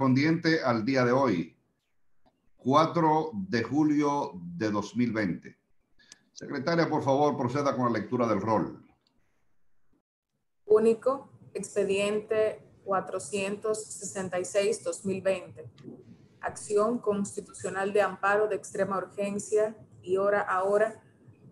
correspondiente al día de hoy, 4 de julio de 2020. Secretaria, por favor, proceda con la lectura del rol. Único, expediente 466-2020. Acción constitucional de amparo de extrema urgencia y hora a hora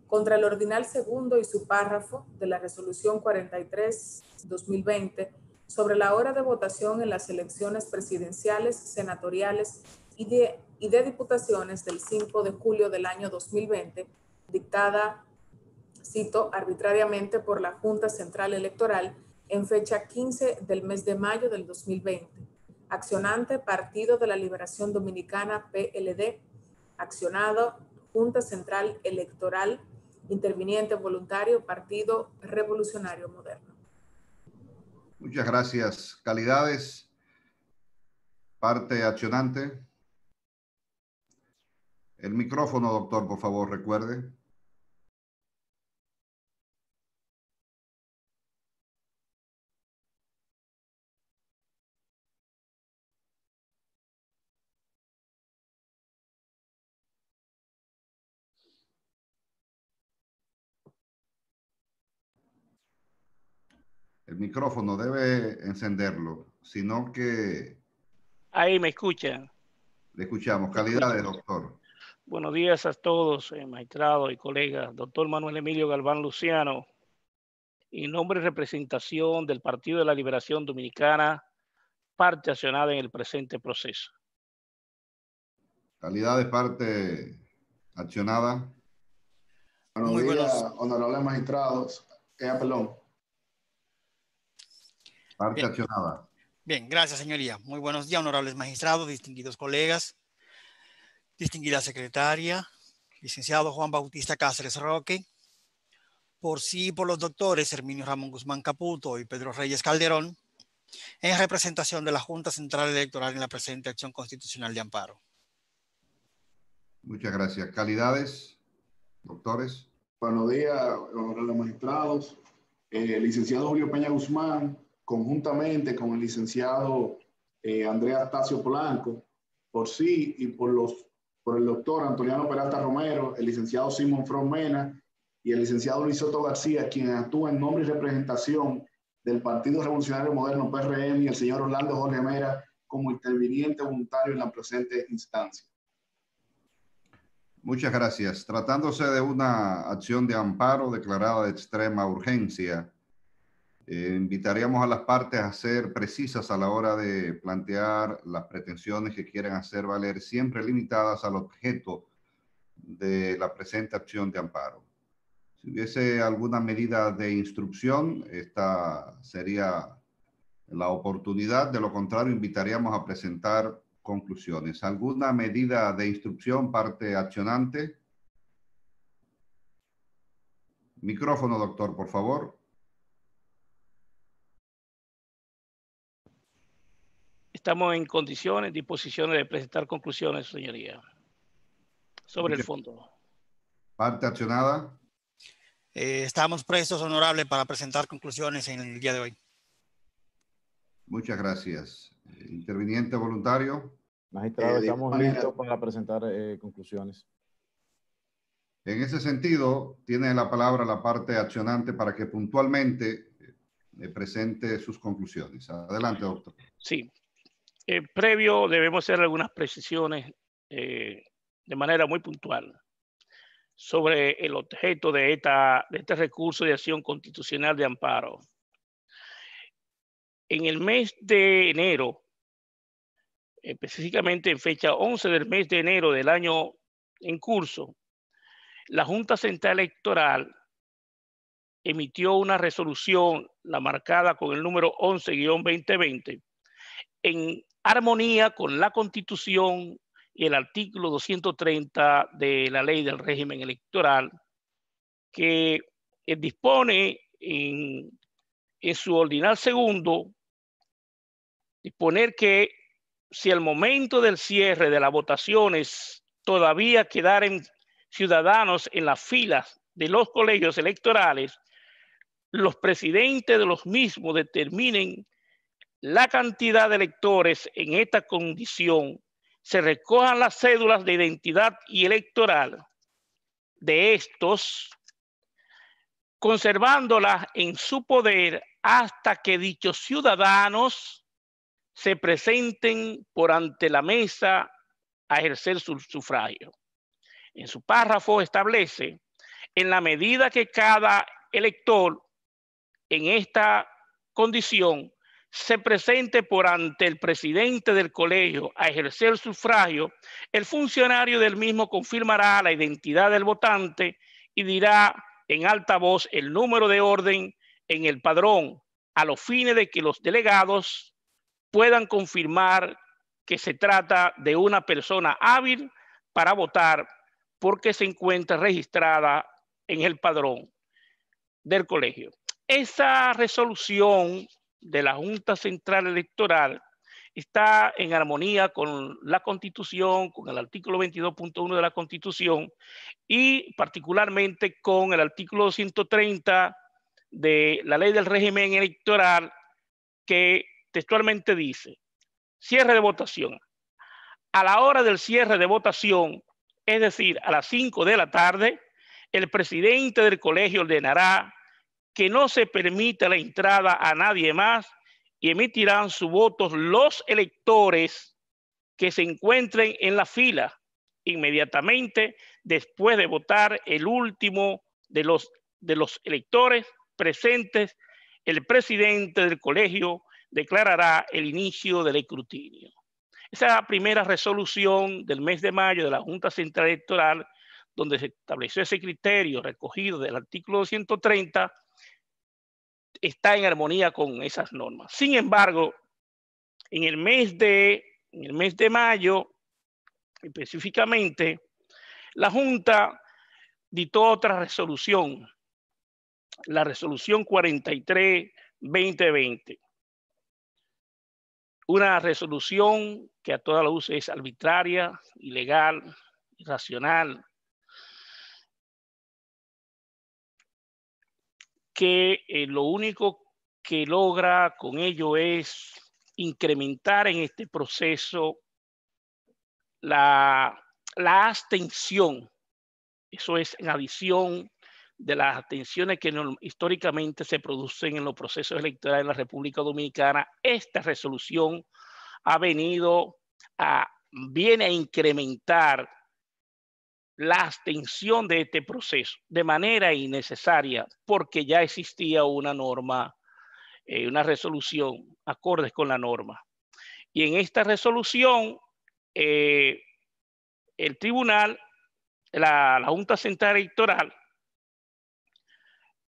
contra el ordinal segundo y su párrafo de la resolución 43-2020 sobre la hora de votación en las elecciones presidenciales, senatoriales y de, diputaciones del 5 de julio del año 2020, dictada, cito, arbitrariamente por la Junta Central Electoral en fecha 15 del mes de mayo del 2020. Accionante Partido de la Liberación Dominicana PLD, accionado Junta Central Electoral, interviniente voluntario Partido Revolucionario Moderno. Muchas gracias. Calidades, parte accionante. El micrófono, doctor, por favor, recuerde. micrófono debe encenderlo, sino que... Ahí me escuchan. Le escuchamos. de doctor. Buenos días a todos, eh, magistrado y colegas. Doctor Manuel Emilio Galván Luciano, en nombre y representación del Partido de la Liberación Dominicana, parte accionada en el presente proceso. Calidad de parte accionada. Buenos días, honorables magistrados. Eh, Parte bien. accionada. Bien, gracias, señoría. Muy buenos días, honorables magistrados, distinguidos colegas, distinguida secretaria, licenciado Juan Bautista Cáceres Roque, por sí y por los doctores Herminio Ramón Guzmán Caputo y Pedro Reyes Calderón, en representación de la Junta Central Electoral en la presente acción constitucional de amparo. Muchas gracias. ¿Calidades, doctores? Buenos días, honorables magistrados. Eh, licenciado Julio Peña Guzmán, conjuntamente con el licenciado eh, Andrea Astacio Polanco, por sí y por, los, por el doctor Antoniano Peralta Romero, el licenciado Simón Fromena y el licenciado Luis Soto García, quien actúa en nombre y representación del Partido Revolucionario Moderno PRM y el señor Orlando Jorge Mera como interviniente voluntario en la presente instancia. Muchas gracias. Tratándose de una acción de amparo declarada de extrema urgencia, eh, invitaríamos a las partes a ser precisas a la hora de plantear las pretensiones que quieren hacer valer, siempre limitadas al objeto de la presente acción de amparo. Si hubiese alguna medida de instrucción, esta sería la oportunidad, de lo contrario invitaríamos a presentar conclusiones. ¿Alguna medida de instrucción parte accionante? Micrófono, doctor, por favor. estamos en condiciones, disposiciones de presentar conclusiones, señoría, sobre el fondo. Parte accionada. Eh, estamos prestos, honorable, para presentar conclusiones en el día de hoy. Muchas gracias. Interviniente voluntario. Magistrado, eh, estamos listos para presentar eh, conclusiones. En ese sentido, tiene la palabra la parte accionante para que puntualmente presente sus conclusiones. Adelante, doctor. Sí, eh, previo debemos hacer algunas precisiones eh, de manera muy puntual sobre el objeto de, esta, de este recurso de acción constitucional de amparo. En el mes de enero, específicamente en fecha 11 del mes de enero del año en curso, la Junta Central Electoral emitió una resolución, la marcada con el número 11-2020, en armonía con la Constitución y el artículo 230 de la ley del régimen electoral, que eh, dispone en, su ordinal segundo, disponer que si al momento del cierre de las votaciones todavía quedaren ciudadanos en las filas de los colegios electorales, los presidentes de los mismos determinen la cantidad de electores en esta condición, se recojan las cédulas de identidad y electoral de estos, conservándolas en su poder hasta que dichos ciudadanos se presenten por ante la mesa a ejercer su sufragio. En su párrafo establece, en la medida que cada elector en esta condición se presente por ante el presidente del colegio a ejercer sufragio, el funcionario del mismo confirmará la identidad del votante y dirá en alta voz el número de orden en el padrón a los fines de que los delegados puedan confirmar que se trata de una persona hábil para votar porque se encuentra registrada en el padrón del colegio. Esa resolución de la Junta Central Electoral está en armonía con la Constitución, con el artículo 22.1 de la Constitución y particularmente con el artículo 130 de la ley del régimen electoral que textualmente dice, cierre de votación. A la hora del cierre de votación, es decir, a las 5 de la tarde, el presidente del colegio ordenará que no se permita la entrada a nadie más y emitirán sus votos los electores que se encuentren en la fila inmediatamente después de votar el último de los, de los electores presentes, el presidente del colegio declarará el inicio del escrutinio. Esa primera resolución del mes de mayo de la Junta Central Electoral, donde se estableció ese criterio recogido del artículo 230, está en armonía con esas normas. Sin embargo, en el mes de, el mes de mayo, específicamente, la Junta dictó otra resolución, la resolución 43-2020. Una resolución que a toda la luz es arbitraria, ilegal, irracional, que eh, lo único que logra con ello es incrementar en este proceso la, la abstención. Eso es en adición de las abstenciones que históricamente se producen en los procesos electorales en la República Dominicana. Esta resolución ha venido a, viene a incrementar la abstención de este proceso de manera innecesaria porque ya existía una norma, eh, una resolución acordes con la norma. Y en esta resolución, eh, el tribunal, la, la Junta Central Electoral,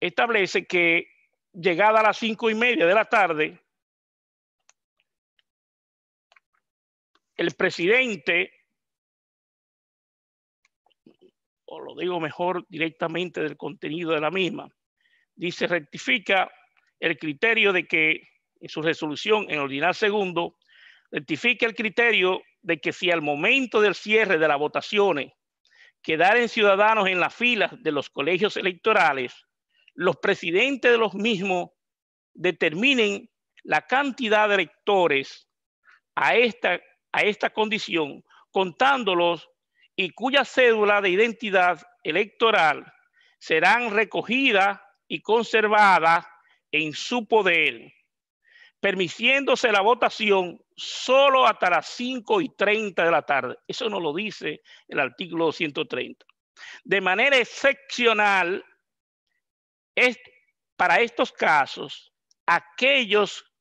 establece que llegada a las cinco y media de la tarde, el presidente o lo digo mejor directamente del contenido de la misma. Dice, rectifica el criterio de que en su resolución en ordinar segundo, rectifica el criterio de que si al momento del cierre de las votaciones quedaren ciudadanos en las filas de los colegios electorales, los presidentes de los mismos determinen la cantidad de electores a esta, a esta condición, contándolos y cuya cédula de identidad electoral serán recogidas y conservadas en su poder, permitiéndose la votación solo hasta las 5 y 30 de la tarde. Eso no lo dice el artículo 130. De manera excepcional, es para estos casos, aquellos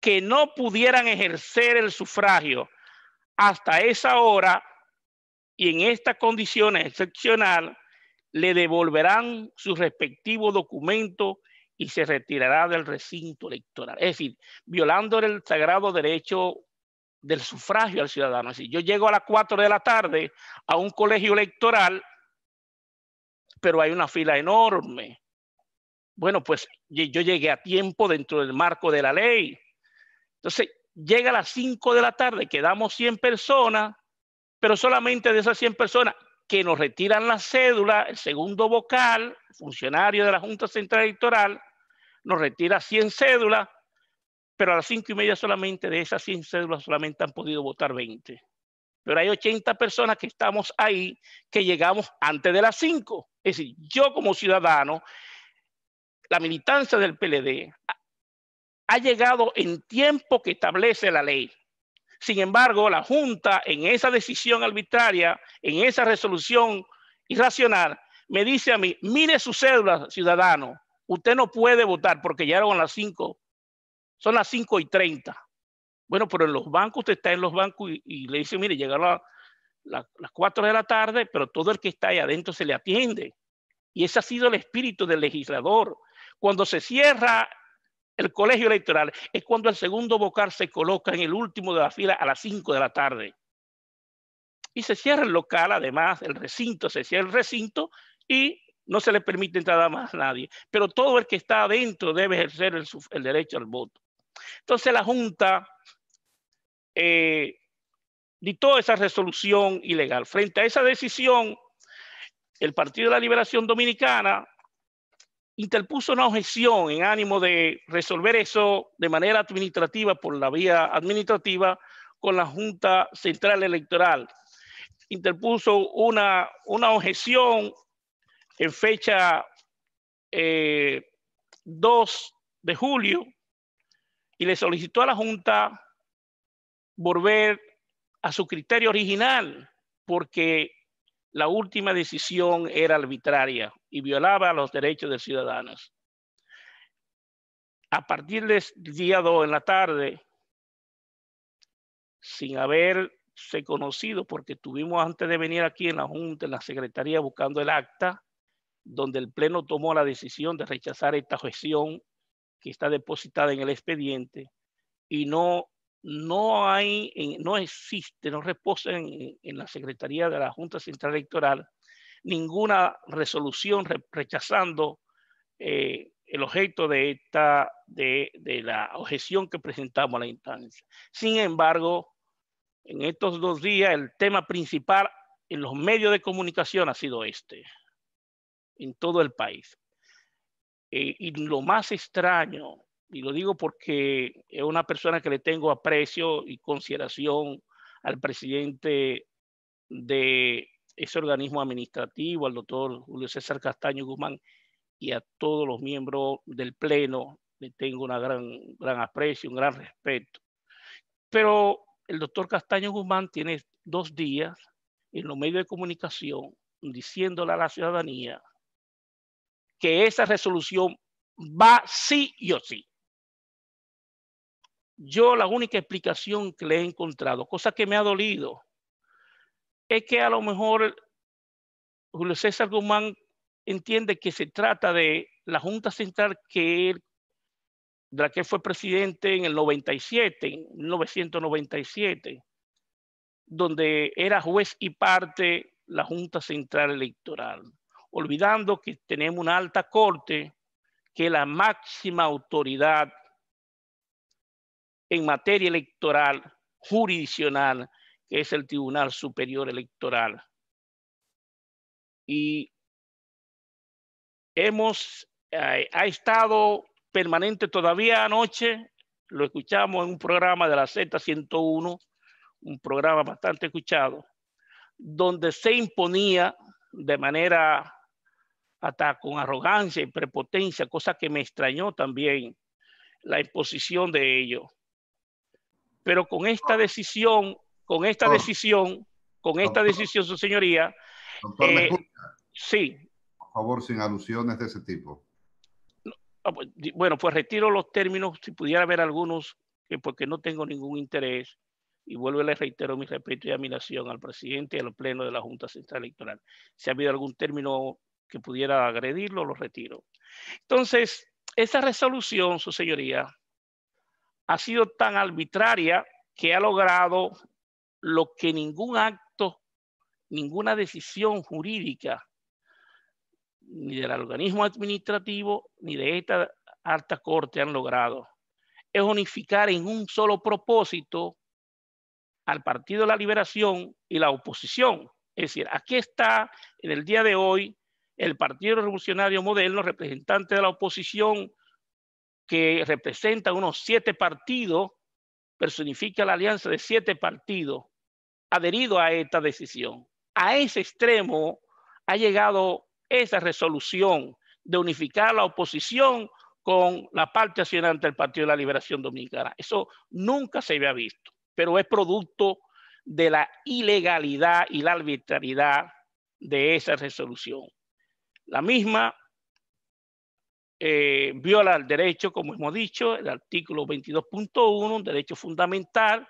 que no pudieran ejercer el sufragio hasta esa hora y en estas condiciones excepcional le devolverán su respectivo documento y se retirará del recinto electoral. Es decir, violando el sagrado derecho del sufragio al ciudadano. Es yo llego a las 4 de la tarde a un colegio electoral, pero hay una fila enorme. Bueno, pues yo llegué a tiempo dentro del marco de la ley. Entonces, llega a las 5 de la tarde, quedamos 100 personas, pero solamente de esas 100 personas que nos retiran la cédula, el segundo vocal, funcionario de la Junta Central Electoral, nos retira 100 cédulas, pero a las 5 y media solamente de esas 100 cédulas solamente han podido votar 20. Pero hay 80 personas que estamos ahí, que llegamos antes de las 5. Es decir, yo como ciudadano, la militancia del PLD ha llegado en tiempo que establece la ley. Sin embargo, la Junta en esa decisión arbitraria, en esa resolución irracional, me dice a mí, mire su cédula, ciudadano, usted no puede votar porque ya eran las 5, son las 5 y 30. Bueno, pero en los bancos, usted está en los bancos y, le dice, mire, llegaron las 4 de la tarde, pero todo el que está ahí adentro se le atiende. Y ese ha sido el espíritu del legislador. Cuando se cierra el colegio electoral es cuando el segundo vocal se coloca en el último de la fila a las 5 de la tarde. Y se cierra el local, además, el recinto, se cierra el recinto y no se le permite entrada más a nadie. Pero todo el que está adentro debe ejercer el, derecho al voto. Entonces la Junta eh, dictó esa resolución ilegal. Frente a esa decisión, el Partido de la Liberación Dominicana interpuso una objeción en ánimo de resolver eso de manera administrativa por la vía administrativa con la Junta Central Electoral. Interpuso una, una objeción en fecha 2 eh, de julio y le solicitó a la Junta volver a su criterio original porque la última decisión era arbitraria y violaba los derechos de ciudadanos. A partir del día 2 en la tarde, sin haberse conocido, porque tuvimos antes de venir aquí en la Junta, en la Secretaría, buscando el acta, donde el Pleno tomó la decisión de rechazar esta gestión que está depositada en el expediente y no no hay, no existe, no reposa en, la Secretaría de la Junta Central Electoral ninguna resolución rechazando eh, el objeto de esta, de, la objeción que presentamos a la instancia. Sin embargo, en estos dos días el tema principal en los medios de comunicación ha sido este, en todo el país. Eh, y lo más extraño y lo digo porque es una persona que le tengo aprecio y consideración al presidente de ese organismo administrativo, al doctor Julio César Castaño Guzmán y a todos los miembros del Pleno. Le tengo un gran, gran aprecio, un gran respeto. Pero el doctor Castaño Guzmán tiene dos días en los medios de comunicación diciéndole a la ciudadanía que esa resolución va sí o sí. Yo la única explicación que le he encontrado, cosa que me ha dolido, es que a lo mejor Julio César Guzmán entiende que se trata de la Junta Central que él, de la que fue presidente en el 97, en 1997, donde era juez y parte la Junta Central Electoral, olvidando que tenemos una alta corte que es la máxima autoridad en materia electoral jurisdiccional, que es el Tribunal Superior Electoral. Y hemos, eh, ha estado permanente todavía anoche, lo escuchamos en un programa de la Z101, un programa bastante escuchado, donde se imponía de manera hasta con arrogancia y prepotencia, cosa que me extrañó también la imposición de ello pero con esta ah. decisión, con esta decisión, con esta decisión, su señoría. Doctor, eh, sí. Por favor, sin alusiones de ese tipo. Ah, pues, bueno, pues retiro los términos, si pudiera haber algunos, porque no tengo ningún interés, y vuelvo y le reitero mi respeto y admiración al presidente y al pleno de la Junta Central Electoral. Si ha habido algún término que pudiera agredirlo, lo retiro. Entonces, esa resolución, su señoría, ha sido tan arbitraria que ha logrado lo que ningún acto, ninguna decisión jurídica, ni del organismo administrativo, ni de esta alta corte han logrado. Es unificar en un solo propósito al Partido de la Liberación y la oposición. Es decir, aquí está en el día de hoy el Partido Revolucionario Moderno, representante de la oposición que representa unos siete partidos, personifica la alianza de siete partidos adherido a esta decisión. A ese extremo ha llegado esa resolución de unificar la oposición con la parte accionante del Partido de la Liberación Dominicana. Eso nunca se había visto, pero es producto de la ilegalidad y la arbitrariedad de esa resolución. La misma eh, viola el derecho, como hemos dicho, el artículo 22.1, un derecho fundamental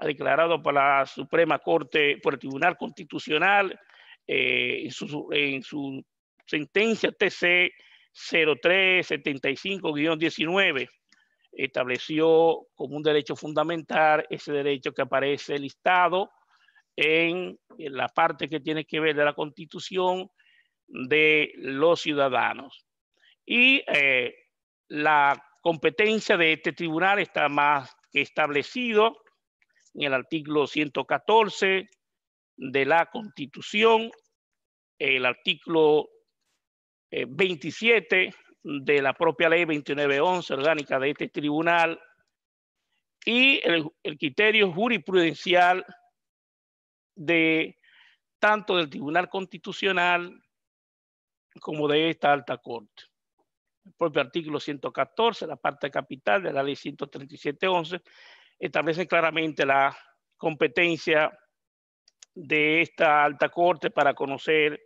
ha declarado por la Suprema Corte, por el Tribunal Constitucional, eh, en, su, sentencia TC 0375-19, estableció como un derecho fundamental ese derecho que aparece listado en la parte que tiene que ver de la Constitución de los ciudadanos. Y eh, la competencia de este tribunal está más que establecido en el artículo 114 de la Constitución, el artículo 27 eh, de la propia ley 2911 orgánica de este tribunal y el criterio jurisprudencial de tanto del Tribunal Constitucional como de esta alta corte el propio artículo 114, la parte capital de la ley 137.11, establece claramente la competencia de esta alta corte para conocer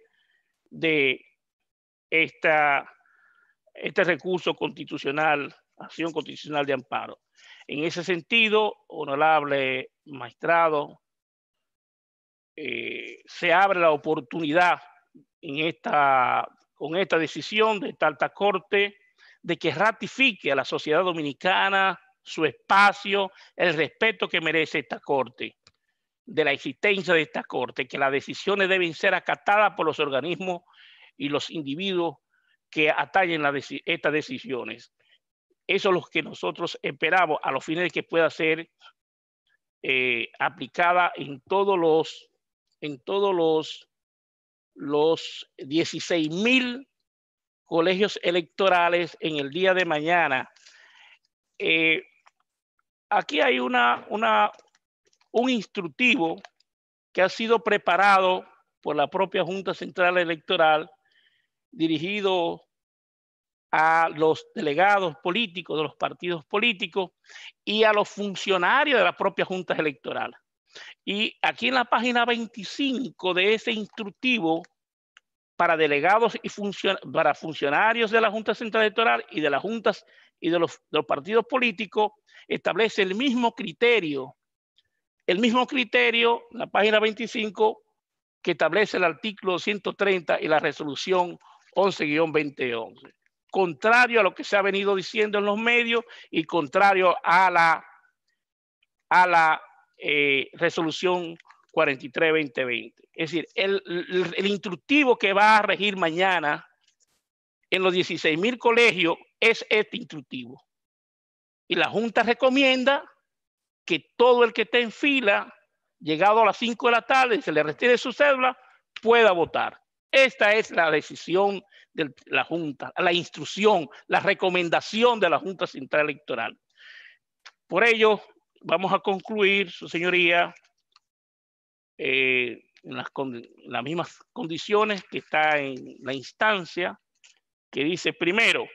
de esta, este recurso constitucional, acción constitucional de amparo. En ese sentido, honorable magistrado, eh, se abre la oportunidad en esta con esta decisión de esta alta corte de que ratifique a la sociedad dominicana su espacio, el respeto que merece esta corte, de la existencia de esta corte, que las decisiones deben ser acatadas por los organismos y los individuos que atallen estas decisiones. Eso es lo que nosotros esperamos a los fines de que pueda ser eh, aplicada en todos los, en todos los los 16.000 mil colegios electorales en el día de mañana. Eh, aquí hay una, un instructivo que ha sido preparado por la propia Junta Central Electoral, dirigido a los delegados políticos de los partidos políticos y a los funcionarios de las propias juntas electorales. Y aquí en la página 25 de ese instructivo para delegados y para funcionarios de la Junta Central Electoral y de las juntas y de los, partidos políticos establece el mismo criterio, el mismo criterio, la página 25, que establece el artículo 130 y la resolución 11-2011. Contrario a lo que se ha venido diciendo en los medios y contrario a la, a la eh, resolución 43-2020. Es decir, el, el, instructivo que va a regir mañana en los 16 mil colegios es este instructivo. Y la Junta recomienda que todo el que esté en fila, llegado a las 5 de la tarde, se le retire su cédula, pueda votar. Esta es la decisión de la Junta, la instrucción, la recomendación de la Junta Central Electoral. Por ello, vamos a concluir, su señoría, eh, en, las en las mismas condiciones que está en la instancia, que dice primero,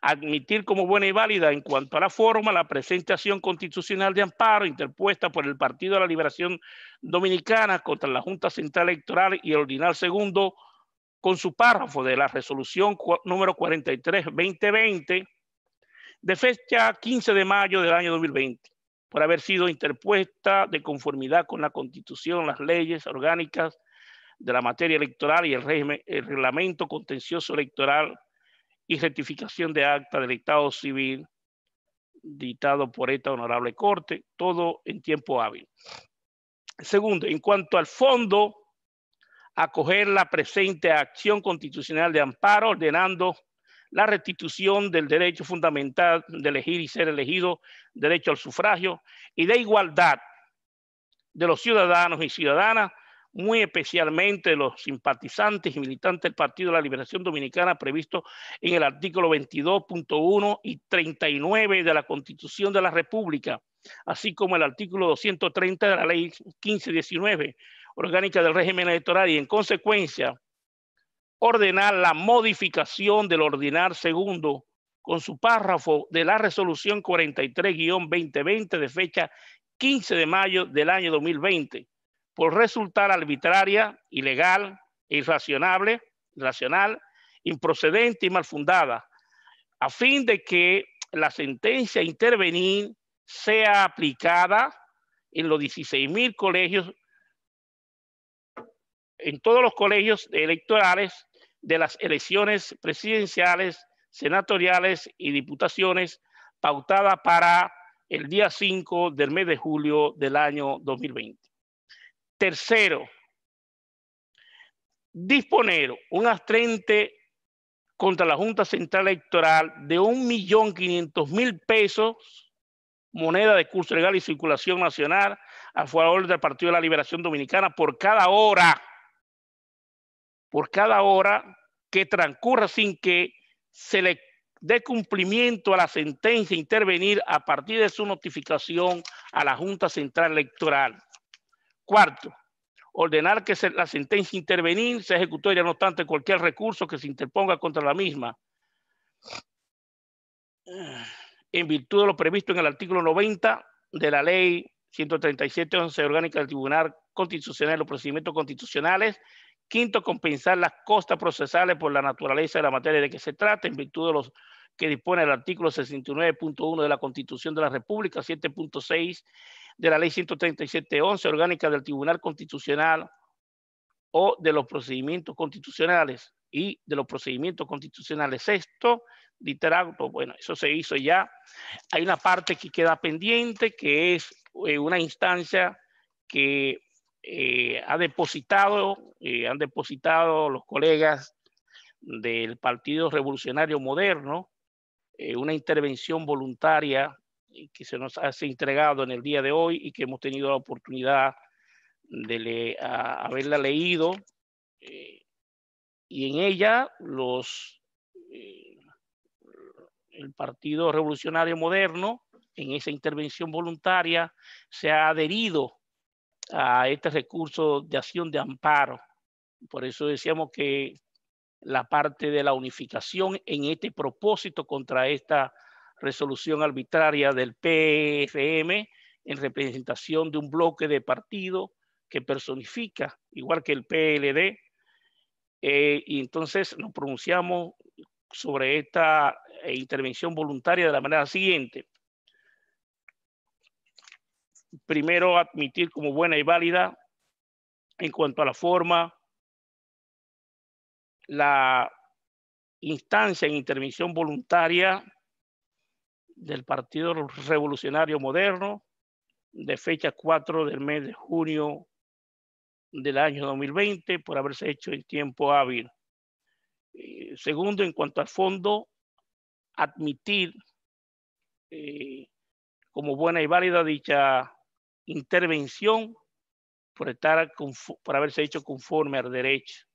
admitir como buena y válida en cuanto a la forma la presentación constitucional de amparo interpuesta por el Partido de la Liberación Dominicana contra la Junta Central Electoral y el Ordinal Segundo con su párrafo de la resolución número 43-2020 de fecha 15 de mayo del año 2020 por haber sido interpuesta de conformidad con la Constitución, las leyes orgánicas de la materia electoral y el, reglamento contencioso electoral y rectificación de acta del Estado civil dictado por esta honorable corte, todo en tiempo hábil. Segundo, en cuanto al fondo, acoger la presente acción constitucional de amparo ordenando la restitución del derecho fundamental de elegir y ser elegido, derecho al sufragio y de igualdad de los ciudadanos y ciudadanas, muy especialmente los simpatizantes y militantes del Partido de la Liberación Dominicana previsto en el artículo 22.1 y 39 de la Constitución de la República, así como el artículo 230 de la Ley 1519 orgánica del régimen electoral y en consecuencia ordenar la modificación del ordinar segundo con su párrafo de la resolución 43-2020 de fecha 15 de mayo del año 2020 por resultar arbitraria, ilegal, e irracionable, irracional, improcedente y mal fundada, a fin de que la sentencia intervenir sea aplicada en los 16.000 mil colegios, en todos los colegios electorales de las elecciones presidenciales, senatoriales y diputaciones pautada para el día 5 del mes de julio del año 2020. Tercero, disponer un astrente contra la Junta Central Electoral de 1.500.000 pesos, moneda de curso legal y circulación nacional, a favor del Partido de la Liberación Dominicana por cada hora por cada hora que transcurra sin que se le dé cumplimiento a la sentencia e intervenir a partir de su notificación a la Junta Central Electoral. Cuarto, ordenar que la sentencia intervenir sea ejecutoria, no obstante cualquier recurso que se interponga contra la misma, en virtud de lo previsto en el artículo 90 de la Ley 137-11 Orgánica del Tribunal Constitucional los Procedimientos Constitucionales Quinto, compensar las costas procesales por la naturaleza de la materia de que se trata en virtud de los que dispone el artículo 69.1 de la Constitución de la República, 7.6 de la Ley 137.11 orgánica del Tribunal Constitucional o de los procedimientos constitucionales y de los procedimientos constitucionales. Sexto, literal, bueno, eso se hizo ya. Hay una parte que queda pendiente, que es eh, una instancia que eh, ha depositado, eh, han depositado los colegas del Partido Revolucionario Moderno eh, una intervención voluntaria que se nos ha entregado en el día de hoy y que hemos tenido la oportunidad de haberla leído. y en ella los, el Partido Revolucionario Moderno, en esa intervención voluntaria, se ha adherido a este recurso de acción de amparo. Por eso decíamos que la parte de la unificación en este propósito contra esta resolución arbitraria del PFM en representación de un bloque de partido que personifica, igual que el PLD. Eh, y entonces nos pronunciamos sobre esta eh, intervención voluntaria de la manera siguiente primero admitir como buena y válida en cuanto a la forma, la instancia en intervención voluntaria del Partido Revolucionario Moderno de fecha 4 del mes de junio del año 2020 por haberse hecho en tiempo hábil. Eh, segundo, en cuanto al fondo, admitir eh, como buena y válida dicha intervención por, estar, por haberse hecho conforme al derecho.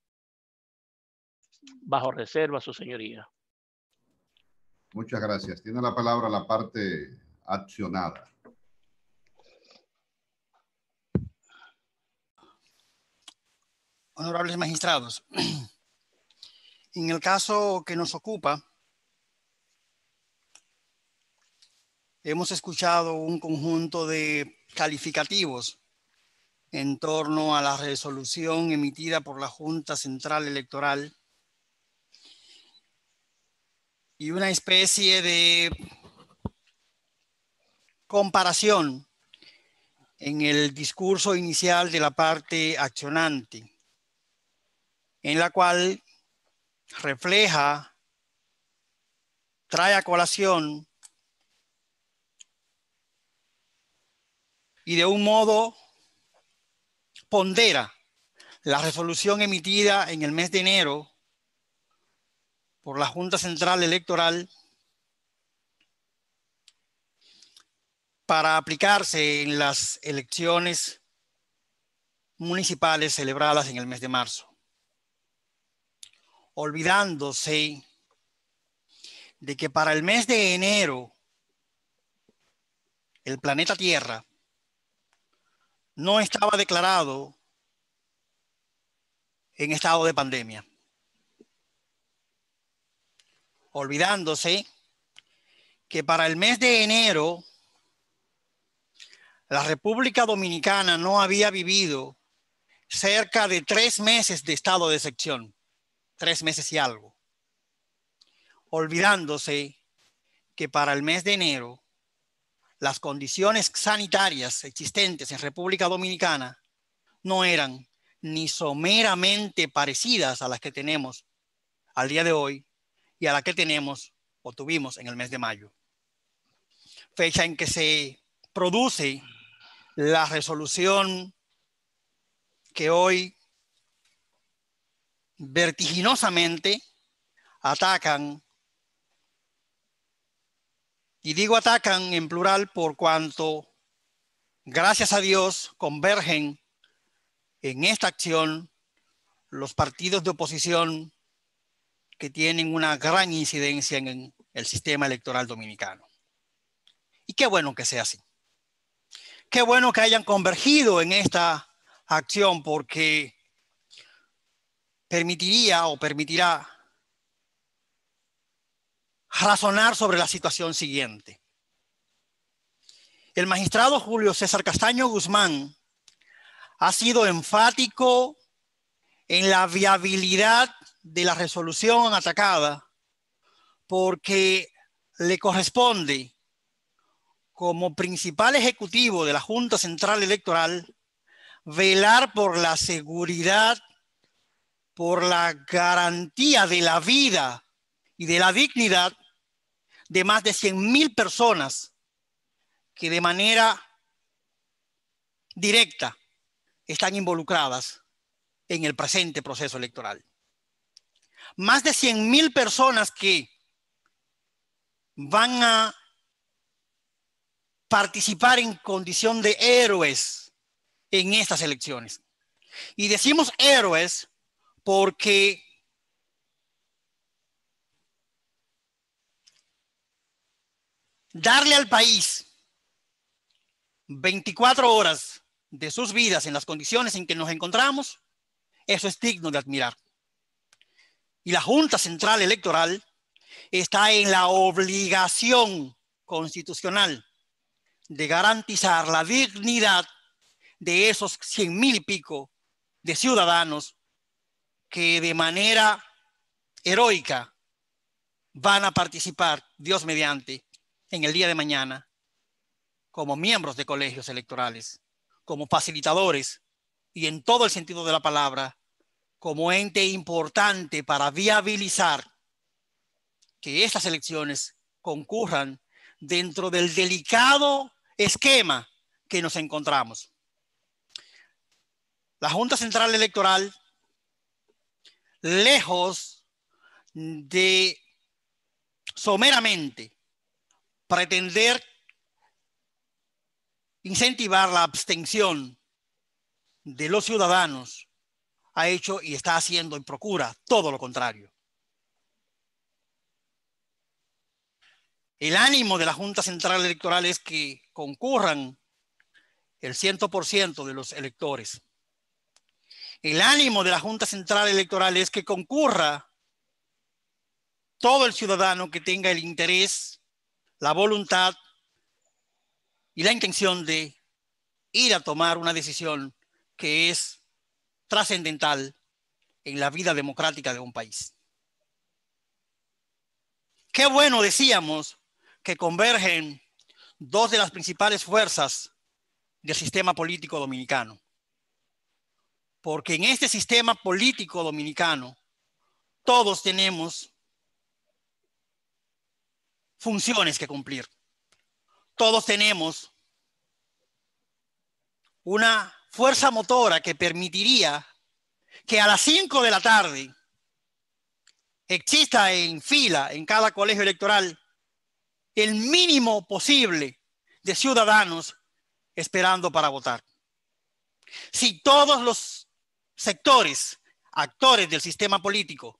Bajo reserva, su señoría. Muchas gracias. Tiene la palabra la parte accionada. Honorables magistrados, en el caso que nos ocupa, hemos escuchado un conjunto de calificativos en torno a la resolución emitida por la Junta Central Electoral y una especie de comparación en el discurso inicial de la parte accionante, en la cual refleja, trae a colación y de un modo pondera la resolución emitida en el mes de enero por la Junta Central Electoral para aplicarse en las elecciones municipales celebradas en el mes de marzo, olvidándose de que para el mes de enero el planeta Tierra no estaba declarado en estado de pandemia, olvidándose que para el mes de enero la República Dominicana no había vivido cerca de tres meses de estado de excepción, tres meses y algo, olvidándose que para el mes de enero las condiciones sanitarias existentes en República Dominicana no eran ni someramente parecidas a las que tenemos al día de hoy y a las que tenemos o tuvimos en el mes de mayo. Fecha en que se produce la resolución que hoy vertiginosamente atacan y digo atacan en plural por cuanto, gracias a Dios, convergen en esta acción los partidos de oposición que tienen una gran incidencia en el sistema electoral dominicano. Y qué bueno que sea así. Qué bueno que hayan convergido en esta acción porque permitiría o permitirá razonar sobre la situación siguiente. El magistrado Julio César Castaño Guzmán ha sido enfático en la viabilidad de la resolución atacada porque le corresponde como principal ejecutivo de la Junta Central Electoral velar por la seguridad, por la garantía de la vida y de la dignidad de más de 100.000 personas que de manera directa están involucradas en el presente proceso electoral. Más de 100.000 personas que van a participar en condición de héroes en estas elecciones. Y decimos héroes porque darle al país 24 horas de sus vidas en las condiciones en que nos encontramos, eso es digno de admirar. Y la Junta Central Electoral está en la obligación constitucional de garantizar la dignidad de esos cien mil y pico de ciudadanos que de manera heroica van a participar, Dios mediante, en el día de mañana como miembros de colegios electorales, como facilitadores y en todo el sentido de la palabra, como ente importante para viabilizar que estas elecciones concurran dentro del delicado esquema que nos encontramos. La Junta Central Electoral, lejos de someramente pretender incentivar la abstención de los ciudadanos ha hecho y está haciendo y procura todo lo contrario. El ánimo de la Junta Central Electoral es que concurran el 100% de los electores. El ánimo de la Junta Central Electoral es que concurra todo el ciudadano que tenga el interés la voluntad y la intención de ir a tomar una decisión que es trascendental en la vida democrática de un país. Qué bueno, decíamos, que convergen dos de las principales fuerzas del sistema político dominicano. Porque en este sistema político dominicano todos tenemos funciones que cumplir. Todos tenemos una fuerza motora que permitiría que a las 5 de la tarde exista en fila en cada colegio electoral el mínimo posible de ciudadanos esperando para votar. Si todos los sectores, actores del sistema político,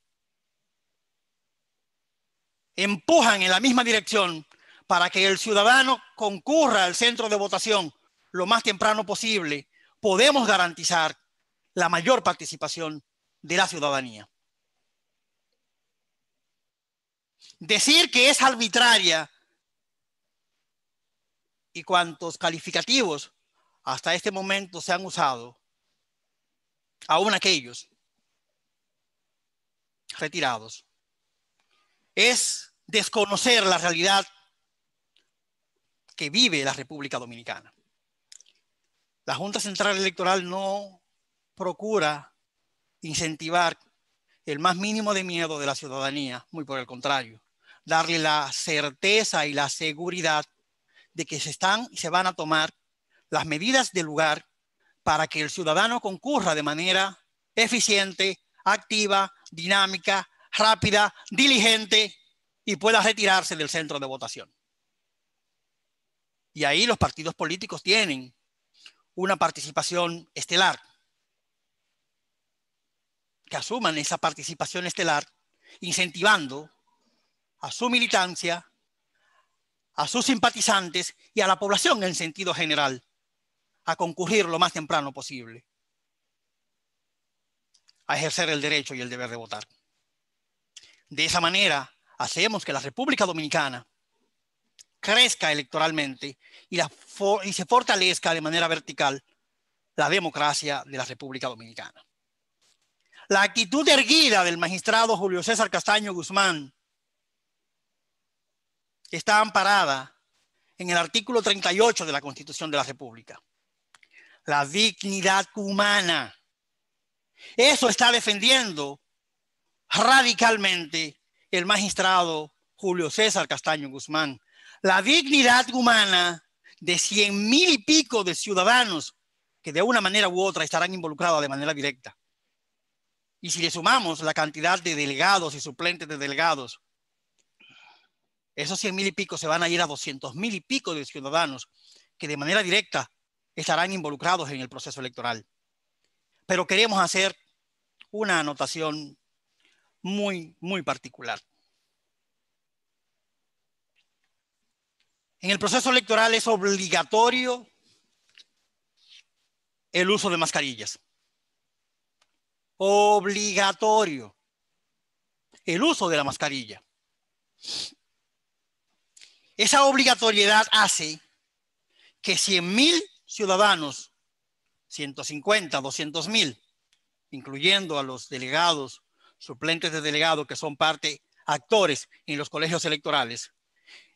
empujan en la misma dirección para que el ciudadano concurra al centro de votación lo más temprano posible, podemos garantizar la mayor participación de la ciudadanía. Decir que es arbitraria y cuantos calificativos hasta este momento se han usado, aún aquellos retirados, es desconocer la realidad que vive la República Dominicana. La Junta Central Electoral no procura incentivar el más mínimo de miedo de la ciudadanía, muy por el contrario, darle la certeza y la seguridad de que se están y se van a tomar las medidas de lugar para que el ciudadano concurra de manera eficiente, activa, dinámica, rápida, diligente y pueda retirarse del centro de votación. Y ahí los partidos políticos tienen una participación estelar. Que asuman esa participación estelar, incentivando a su militancia, a sus simpatizantes y a la población en sentido general a concurrir lo más temprano posible a ejercer el derecho y el deber de votar. De esa manera, hacemos que la República Dominicana crezca electoralmente y, se fortalezca de manera vertical la democracia de la República Dominicana. La actitud erguida del magistrado Julio César Castaño Guzmán está amparada en el artículo 38 de la Constitución de la República. La dignidad humana. Eso está defendiendo radicalmente el magistrado Julio César Castaño Guzmán. La dignidad humana de cien mil y pico de ciudadanos que de una manera u otra estarán involucrados de manera directa. Y si le sumamos la cantidad de delegados y suplentes de delegados, esos 100 mil y pico se van a ir a doscientos mil y pico de ciudadanos que de manera directa estarán involucrados en el proceso electoral. Pero queremos hacer una anotación muy, muy particular. En el proceso electoral es obligatorio el uso de mascarillas. Obligatorio el uso de la mascarilla. Esa obligatoriedad hace que mil ciudadanos, 150, 200.000, incluyendo a los delegados suplentes de delegado que son parte actores en los colegios electorales,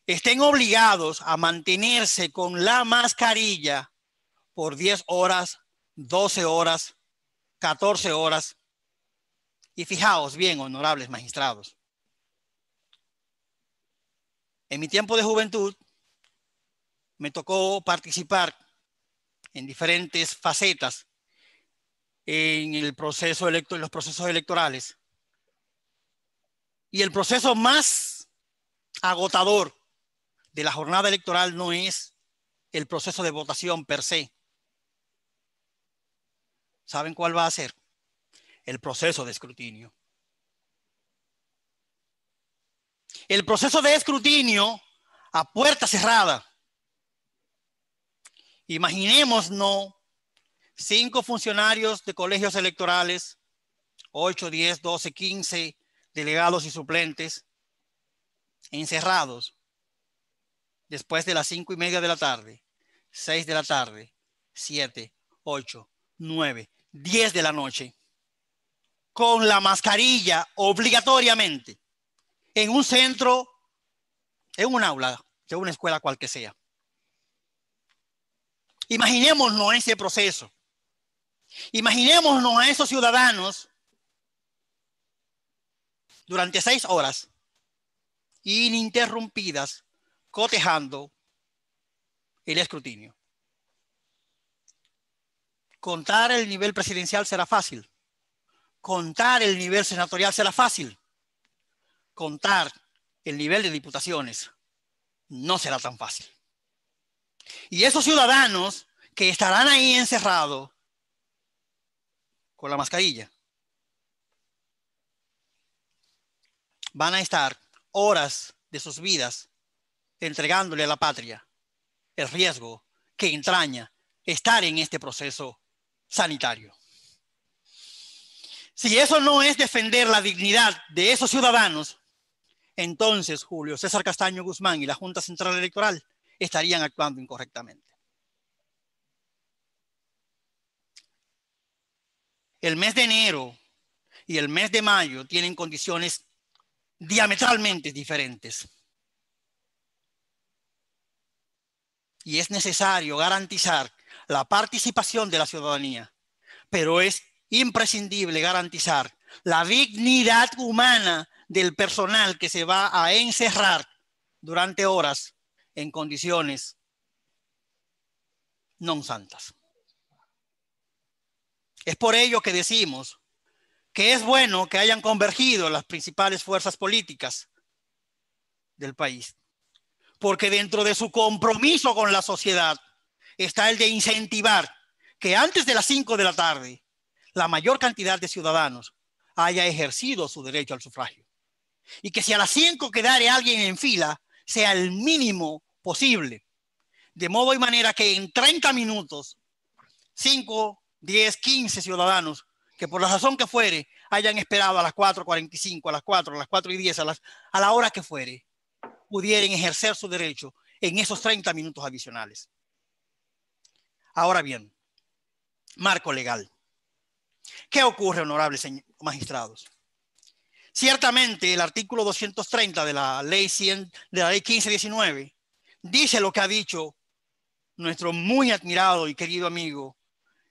estén obligados a mantenerse con la mascarilla por 10 horas, 12 horas, 14 horas. Y fijaos bien, honorables magistrados. En mi tiempo de juventud me tocó participar en diferentes facetas en el proceso electo, en los procesos electorales. Y el proceso más agotador de la jornada electoral no es el proceso de votación per se. ¿Saben cuál va a ser? El proceso de escrutinio. El proceso de escrutinio a puerta cerrada. Imaginemos, no, cinco funcionarios de colegios electorales, 8, 10, 12, 15, delegados y suplentes encerrados después de las cinco y media de la tarde, seis de la tarde, siete, ocho, nueve, diez de la noche, con la mascarilla obligatoriamente en un centro, en un aula de una escuela cual que sea. Imaginémonos ese proceso. Imaginémonos a esos ciudadanos durante seis horas ininterrumpidas, cotejando el escrutinio. Contar el nivel presidencial será fácil. Contar el nivel senatorial será fácil. Contar el nivel de diputaciones no será tan fácil. Y esos ciudadanos que estarán ahí encerrados con la mascarilla van a estar horas de sus vidas entregándole a la patria el riesgo que entraña estar en este proceso sanitario. Si eso no es defender la dignidad de esos ciudadanos, entonces Julio César Castaño Guzmán y la Junta Central Electoral estarían actuando incorrectamente. El mes de enero y el mes de mayo tienen condiciones diametralmente diferentes. Y es necesario garantizar la participación de la ciudadanía, pero es imprescindible garantizar la dignidad humana del personal que se va a encerrar durante horas en condiciones no santas. Es por ello que decimos que es bueno que hayan convergido las principales fuerzas políticas del país, porque dentro de su compromiso con la sociedad está el de incentivar que antes de las 5 de la tarde la mayor cantidad de ciudadanos haya ejercido su derecho al sufragio y que si a las 5 quedare alguien en fila sea el mínimo posible, de modo y manera que en 30 minutos 5, 10, 15 ciudadanos que por la razón que fuere hayan esperado a las 4.45, a las 4, a las 4 y 10, a, la hora que fuere, pudieran ejercer su derecho en esos 30 minutos adicionales. Ahora bien, marco legal. ¿Qué ocurre, honorables magistrados? Ciertamente el artículo 230 de la ley, 100, de la ley 1519 dice lo que ha dicho nuestro muy admirado y querido amigo,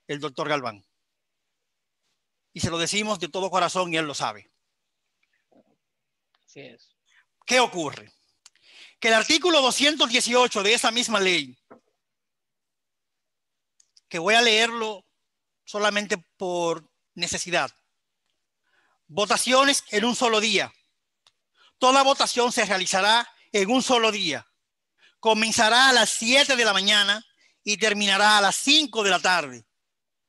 el doctor Galván y se lo decimos de todo corazón y Él lo sabe. ¿Qué ocurre? Que el artículo 218 de esa misma ley, que voy a leerlo solamente por necesidad, votaciones en un solo día. Toda votación se realizará en un solo día. Comenzará a las 7 de la mañana y terminará a las 5 de la tarde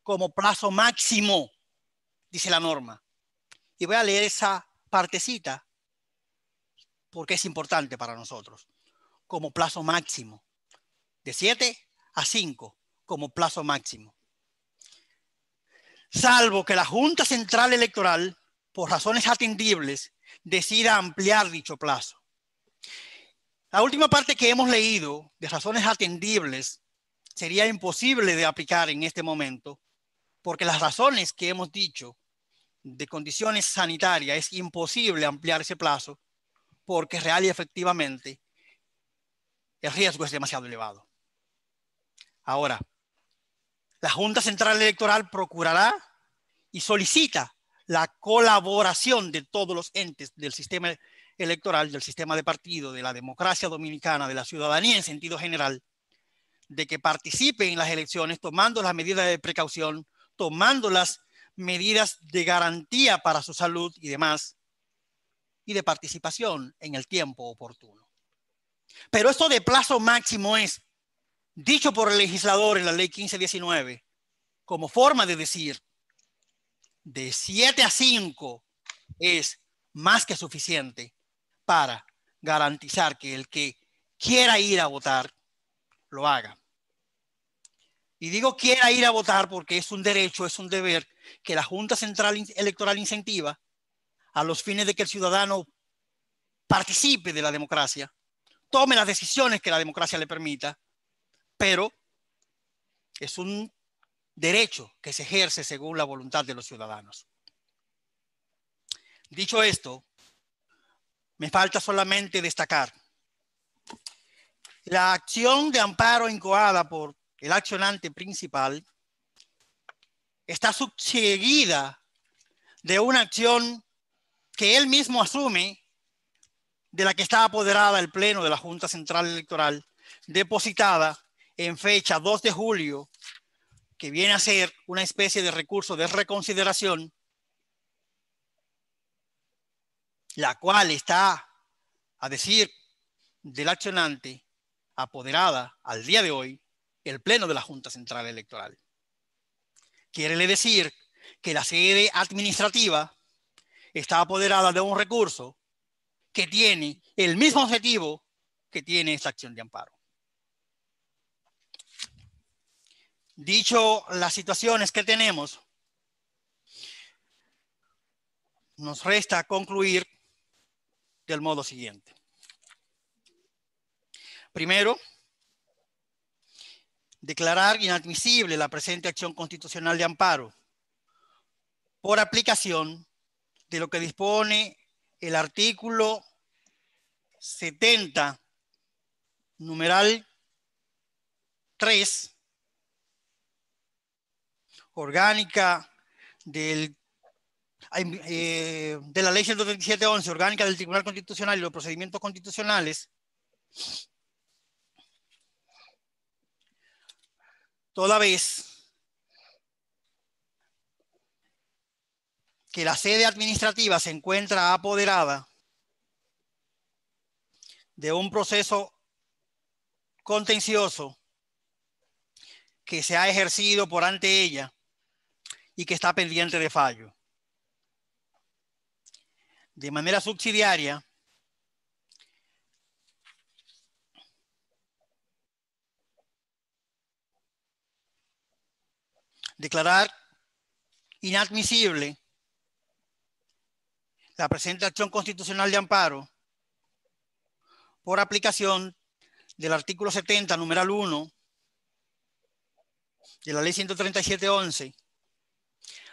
como plazo máximo dice la norma. Y voy a leer esa partecita porque es importante para nosotros, como plazo máximo, de 7 a 5, como plazo máximo. Salvo que la Junta Central Electoral, por razones atendibles, decida ampliar dicho plazo. La última parte que hemos leído, de razones atendibles, sería imposible de aplicar en este momento, porque las razones que hemos dicho de condiciones sanitarias es imposible ampliar ese plazo porque real y efectivamente el riesgo es demasiado elevado. Ahora, la Junta Central Electoral procurará y solicita la colaboración de todos los entes del sistema electoral, del sistema de partido, de la democracia dominicana, de la ciudadanía en sentido general, de que participen en las elecciones tomando las medidas de precaución, tomándolas las medidas de garantía para su salud y demás, y de participación en el tiempo oportuno. Pero esto de plazo máximo es dicho por el legislador en la ley 1519 como forma de decir, de 7 a 5 es más que suficiente para garantizar que el que quiera ir a votar lo haga y digo quiera ir a votar porque es un derecho, es un deber que la Junta Central Electoral incentiva a los fines de que el ciudadano participe de la democracia, tome las decisiones que la democracia le permita, pero es un derecho que se ejerce según la voluntad de los ciudadanos. Dicho esto, me falta solamente destacar la acción de amparo incoada por el accionante principal, está subseguida de una acción que él mismo asume, de la que está apoderada el Pleno de la Junta Central Electoral, depositada en fecha 2 de julio, que viene a ser una especie de recurso de reconsideración, la cual está, a decir del accionante, apoderada al día de hoy el Pleno de la Junta Central Electoral. Quiere decir que la sede administrativa está apoderada de un recurso que tiene el mismo objetivo que tiene esta acción de amparo. Dicho las situaciones que tenemos, nos resta concluir del modo siguiente. Primero, declarar inadmisible la presente acción constitucional de amparo por aplicación de lo que dispone el artículo 70, numeral 3, orgánica del, eh, de la ley 127.11, orgánica del Tribunal Constitucional y los procedimientos constitucionales, toda vez que la sede administrativa se encuentra apoderada de un proceso contencioso que se ha ejercido por ante ella y que está pendiente de fallo. De manera subsidiaria, declarar inadmisible la presente acción constitucional de amparo por aplicación del artículo 70, numeral 1 de la ley 137.11,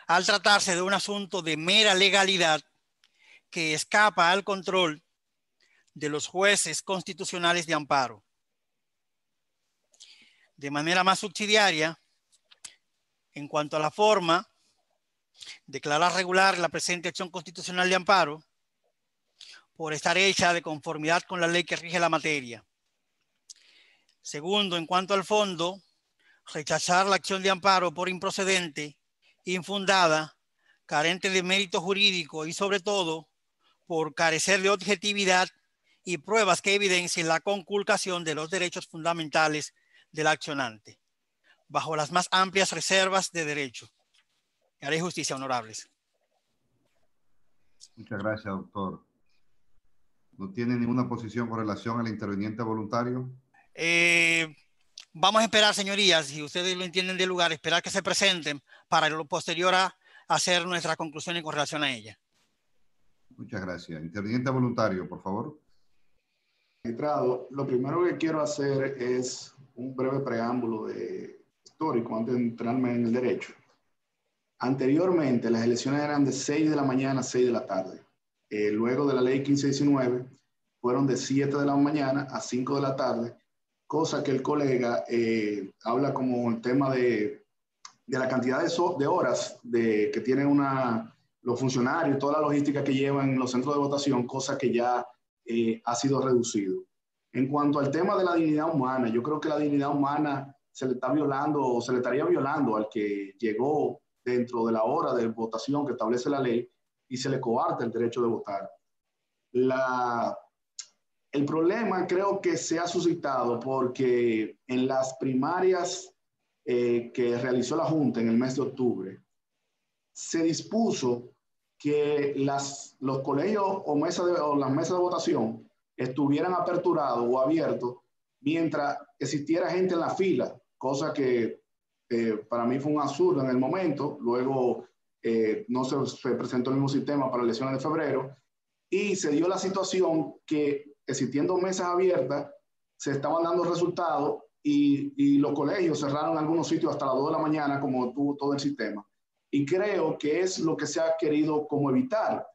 al tratarse de un asunto de mera legalidad que escapa al control de los jueces constitucionales de amparo. De manera más subsidiaria, en cuanto a la forma, declarar regular la presente acción constitucional de amparo por estar hecha de conformidad con la ley que rige la materia. Segundo, en cuanto al fondo, rechazar la acción de amparo por improcedente, infundada, carente de mérito jurídico y sobre todo por carecer de objetividad y pruebas que evidencien la conculcación de los derechos fundamentales del accionante bajo las más amplias reservas de derecho. haré justicia, honorables. Muchas gracias, doctor. ¿No tiene ninguna posición con relación al interviniente voluntario? Eh, vamos a esperar, señorías, si ustedes lo entienden de lugar, esperar que se presenten para lo posterior a hacer nuestras conclusiones con relación a ella. Muchas gracias. Interviniente voluntario, por favor. entrado lo primero que quiero hacer es un breve preámbulo de histórico antes de entrarme en el derecho. Anteriormente, las elecciones eran de 6 de la mañana a 6 de la tarde. Eh, luego de la ley 1519, fueron de 7 de la mañana a 5 de la tarde, cosa que el colega eh, habla como el tema de, de la cantidad de, de horas de, que tienen una, los funcionarios, toda la logística que llevan en los centros de votación, cosa que ya eh, ha sido reducido. En cuanto al tema de la dignidad humana, yo creo que la dignidad humana se le está violando o se le estaría violando al que llegó dentro de la hora de votación que establece la ley y se le coarta el derecho de votar. el problema creo que se ha suscitado porque en las primarias eh, que realizó la Junta en el mes de octubre, se dispuso que las, los colegios o, o las mesas de votación estuvieran aperturados o abiertos mientras existiera gente en la fila, cosa que eh, para mí fue un absurdo en el momento, luego eh, no se, presentó el mismo sistema para elecciones de febrero, y se dio la situación que existiendo mesas abiertas, se estaban dando resultados y, los colegios cerraron algunos sitios hasta las 2 de la mañana, como tuvo todo el sistema. Y creo que es lo que se ha querido como evitar,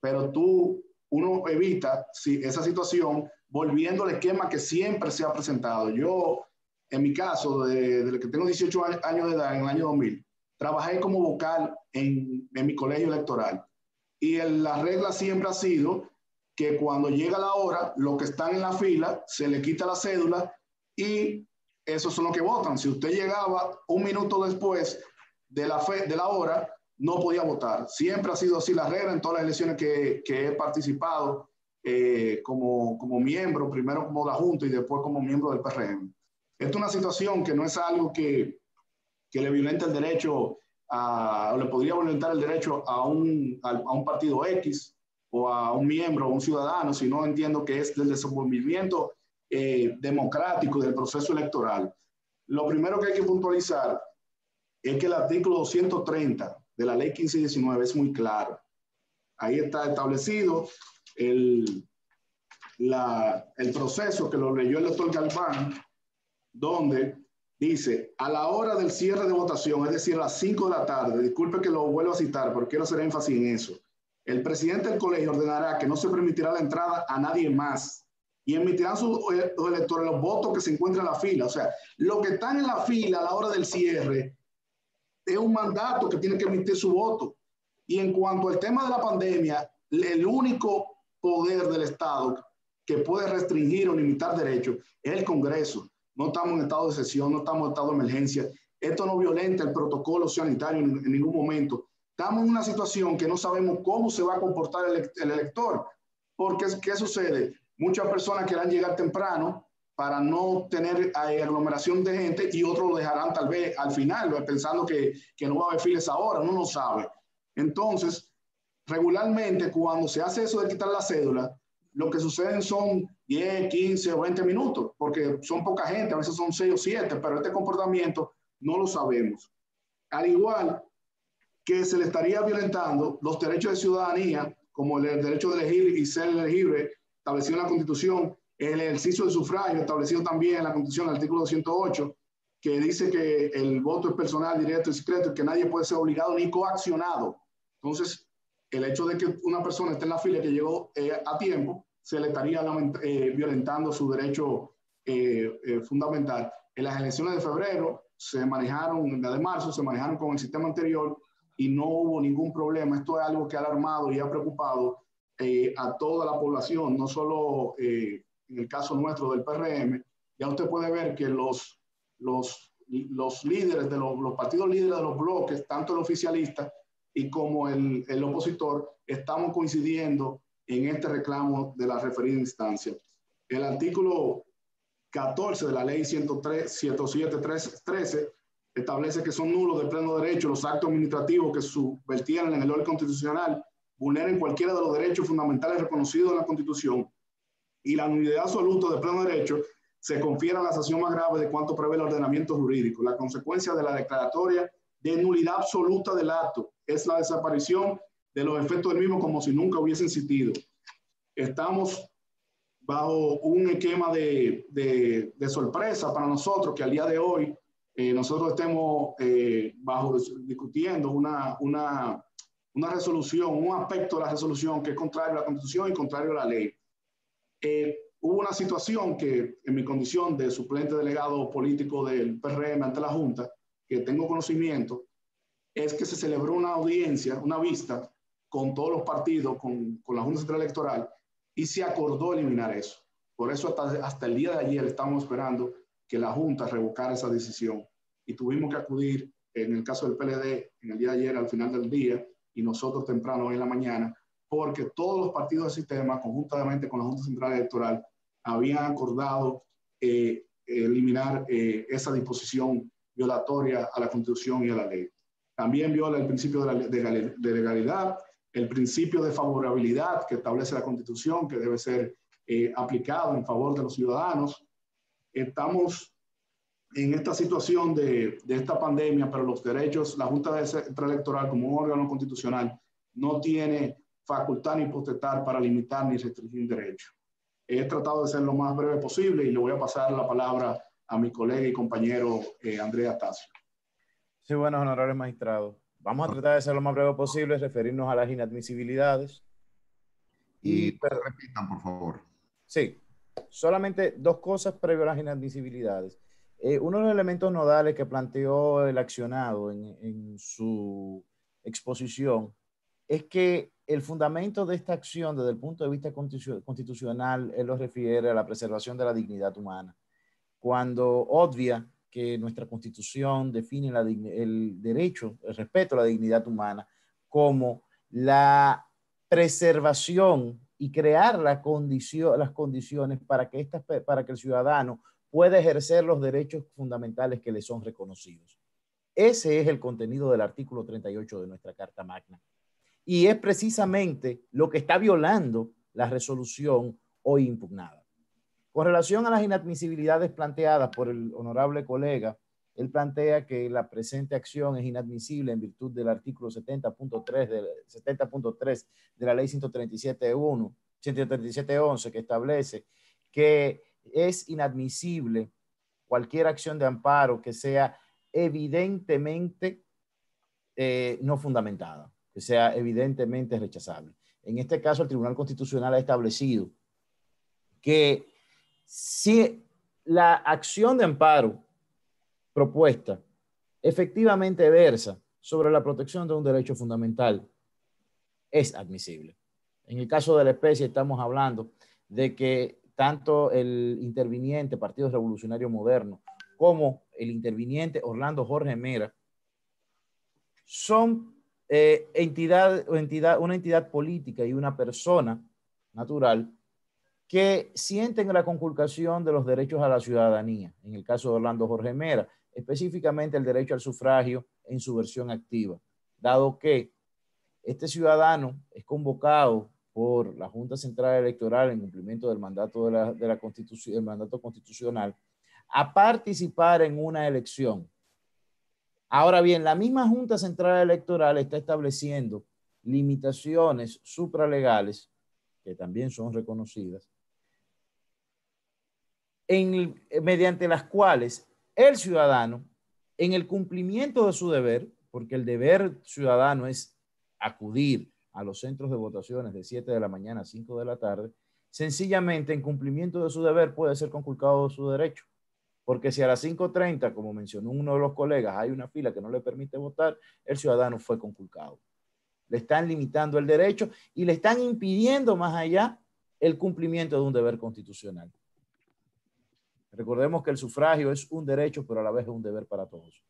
pero tú, uno evita si esa situación volviendo al esquema que siempre se ha presentado. Yo, en mi caso, desde de que tengo 18 años de edad, en el año 2000, trabajé como vocal en, mi colegio electoral. Y la regla siempre ha sido que cuando llega la hora, los que están en la fila, se le quita la cédula y esos son los que votan. Si usted llegaba un minuto después de la, de la hora, no podía votar. Siempre ha sido así la regla en todas las elecciones que, que he participado eh, como, como miembro, primero como la Junta y después como miembro del PRM. Esta es una situación que no es algo que, que le violenta el derecho a, o le podría violentar el derecho a un, a, un partido X o a un miembro a un ciudadano, sino entiendo que es del desenvolvimiento eh, democrático del proceso electoral. Lo primero que hay que puntualizar es que el artículo 230 de la ley 1519 es muy claro. Ahí está establecido el, la, el proceso que lo leyó el doctor Galván, donde dice, a la hora del cierre de votación, es decir, a las 5 de la tarde, disculpe que lo vuelvo a citar, porque quiero hacer énfasis en eso, el presidente del colegio ordenará que no se permitirá la entrada a nadie más y emitirán eh, sus electores los votos que se encuentran en la fila. O sea, lo que están en la fila a la hora del cierre es un mandato que tiene que emitir su voto. Y en cuanto al tema de la pandemia, el único poder del Estado que puede restringir o limitar derechos es el Congreso. No estamos en estado de sesión, no estamos en estado de emergencia. Esto no violenta el protocolo sanitario en, ningún momento. Estamos en una situación que no sabemos cómo se va a comportar el, el elector. Porque, ¿qué sucede? Muchas personas querrán llegar temprano para no tener eh, aglomeración de gente y otros lo dejarán tal vez al final, pues, pensando que, que no va a haber files ahora, no lo sabe. Entonces, regularmente cuando se hace eso de quitar la cédula, lo que suceden son 10, 15 o 20 minutos, porque son poca gente, a veces son 6 o 7, pero este comportamiento no lo sabemos. Al igual que se le estaría violentando los derechos de ciudadanía, como el derecho de elegir y ser elegible, establecido en la Constitución, el ejercicio de sufragio, establecido también en la Constitución, el artículo 208, que dice que el voto es personal, directo y secreto, y que nadie puede ser obligado ni coaccionado. Entonces, el hecho de que una persona esté en la fila que llegó eh, a tiempo, se le estaría eh, violentando su derecho eh, fundamental. En las elecciones de febrero se manejaron, en la de marzo, se manejaron con el sistema anterior y no hubo ningún problema. Esto es algo que ha alarmado y ha preocupado a toda la población, no solo en el caso nuestro del PRM. Ya usted puede ver que los, los, líderes de los, los partidos líderes de los bloques, tanto el oficialista y como el, el opositor estamos coincidiendo en este reclamo de la referida instancia. El artículo 14 de la ley 103, 13 establece que son nulos de pleno derecho los actos administrativos que subvertieran en el orden constitucional, vulneren cualquiera de los derechos fundamentales reconocidos en la Constitución y la nulidad absoluta de pleno derecho se confiera a la sanción más grave de cuanto prevé el ordenamiento jurídico. La consecuencia de la declaratoria de nulidad absoluta del acto. Es la desaparición de los efectos del mismo como si nunca hubiesen existido. Estamos bajo un esquema de, sorpresa para nosotros que al día de hoy eh, nosotros estemos eh, bajo, discutiendo una, resolución, un aspecto de la resolución que es contrario a la Constitución y contrario a la ley. Eh, hubo una situación que en mi condición de suplente delegado político del PRM ante la Junta, que tengo conocimiento, es que se celebró una audiencia, una vista con todos los partidos, con, con la Junta Central Electoral, y se acordó eliminar eso. Por eso hasta, hasta el día de ayer estamos esperando que la Junta revocara esa decisión. Y tuvimos que acudir, en el caso del PLD, en el día de ayer al final del día, y nosotros temprano hoy en la mañana, porque todos los partidos del sistema, conjuntamente con la Junta Central Electoral, habían acordado eh, eliminar eh, esa disposición violatoria a la Constitución y a la ley. También viola el principio de, legalidad, el principio de favorabilidad que establece la Constitución, que debe ser eh, aplicado en favor de los ciudadanos. Estamos en esta situación de, esta pandemia, pero los derechos, la Junta Electoral como órgano constitucional no tiene facultad ni potestad para limitar ni restringir derechos. He tratado de ser lo más breve posible y le voy a pasar la palabra a a mi colega y compañero eh, Andrea Tacio. Sí, bueno, honorables magistrados. Vamos a tratar de ser lo más breve posible, referirnos a las inadmisibilidades. Y, repitan, por favor. Sí, solamente dos cosas previo a las inadmisibilidades. Eh, uno de los elementos nodales que planteó el accionado en, en su exposición es que el fundamento de esta acción desde el punto de vista constitucional, él lo refiere a la preservación de la dignidad humana cuando obvia que nuestra constitución define el derecho, el respeto a la dignidad humana como la preservación y crear las condiciones para que, para que el ciudadano pueda ejercer los derechos fundamentales que le son reconocidos. Ese es el contenido del artículo 38 de nuestra Carta Magna. Y es precisamente lo que está violando la resolución hoy impugnada. Con relación a las inadmisibilidades planteadas por el honorable colega, él plantea que la presente acción es inadmisible en virtud del artículo 70.3 de, 70.3 de la ley 137.1, 137.11, que establece que es inadmisible cualquier acción de amparo que sea evidentemente eh, no fundamentada, que sea evidentemente rechazable. En este caso, el Tribunal Constitucional ha establecido que si la acción de amparo propuesta efectivamente versa sobre la protección de un derecho fundamental, es admisible. En el caso de la especie estamos hablando de que tanto el interviniente Partido Revolucionario Moderno como el interviniente Orlando Jorge Mera son eh, entidad, una entidad política y una persona natural que sienten la conculcación de los derechos a la ciudadanía, en el caso de Orlando Jorge Mera, específicamente el derecho al sufragio en su versión activa, dado que este ciudadano es convocado por la Junta Central Electoral en cumplimiento del mandato, de la, constitución, el mandato constitucional a participar en una elección. Ahora bien, la misma Junta Central Electoral está estableciendo limitaciones supralegales, que también son reconocidas, eh, mediante las cuales el ciudadano, en el cumplimiento de su deber, porque el deber ciudadano es acudir a los centros de votaciones de 7 de la mañana a 5 de la tarde, sencillamente en cumplimiento de su deber puede ser conculcado su derecho. Porque si a las 5.30, como mencionó uno de los colegas, hay una fila que no le permite votar, el ciudadano fue conculcado. Le están limitando el derecho y le están impidiendo más allá el cumplimiento de un deber constitucional. Recordemos que el sufragio es un derecho, pero a la vez es un deber para todos.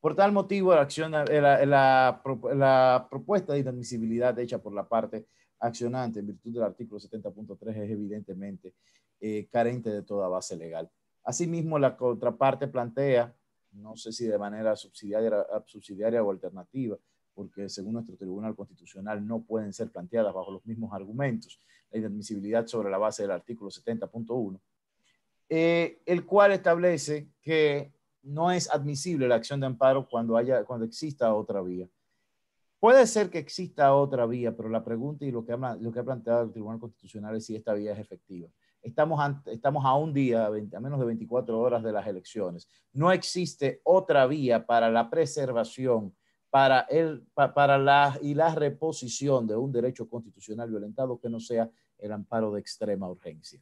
Por tal motivo, la, acción, la, propuesta de inadmisibilidad hecha por la parte accionante en virtud del artículo 70.3 es evidentemente eh, carente de toda base legal. Asimismo, la contraparte plantea, no sé si de manera subsidiaria, subsidiaria o alternativa, porque según nuestro Tribunal Constitucional no pueden ser planteadas bajo los mismos argumentos, la inadmisibilidad sobre la base del artículo 70.1 eh, el cual establece que no es admisible la acción de amparo cuando, haya, cuando exista otra vía. Puede ser que exista otra vía, pero la pregunta y lo que ha, planteado el Tribunal Constitucional es si esta vía es efectiva. Estamos a, estamos a un día, a, menos de 24 horas de las elecciones. No existe otra vía para la preservación para, el, para la, y la reposición de un derecho constitucional violentado que no sea el amparo de extrema urgencia.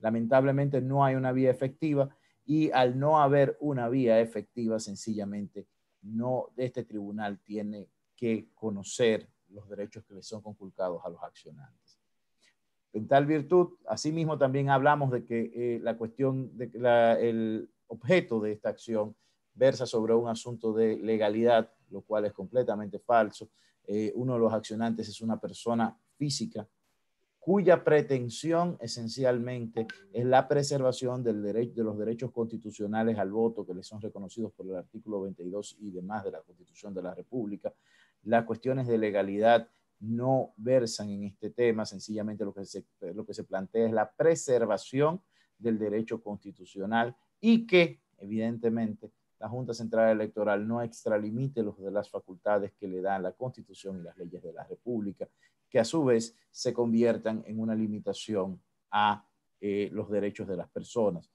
Lamentablemente no hay una vía efectiva y al no haber una vía efectiva, sencillamente, no, este tribunal tiene que conocer los derechos que le son conculcados a los accionantes. En tal virtud, asimismo, también hablamos de que eh, la cuestión, de el objeto de esta acción versa sobre un asunto de legalidad, lo cual es completamente falso. Eh, uno de los accionantes es una persona física cuya pretensión esencialmente es la preservación del derecho, de los derechos constitucionales al voto que les son reconocidos por el artículo 22 y demás de la Constitución de la República. Las cuestiones de legalidad no versan en este tema, sencillamente lo que se, lo que se plantea es la preservación del derecho constitucional y que, evidentemente, la Junta Central Electoral no extralimite los de las facultades que le dan la Constitución y las leyes de la República que a su vez se conviertan en una limitación a eh, los derechos de las personas.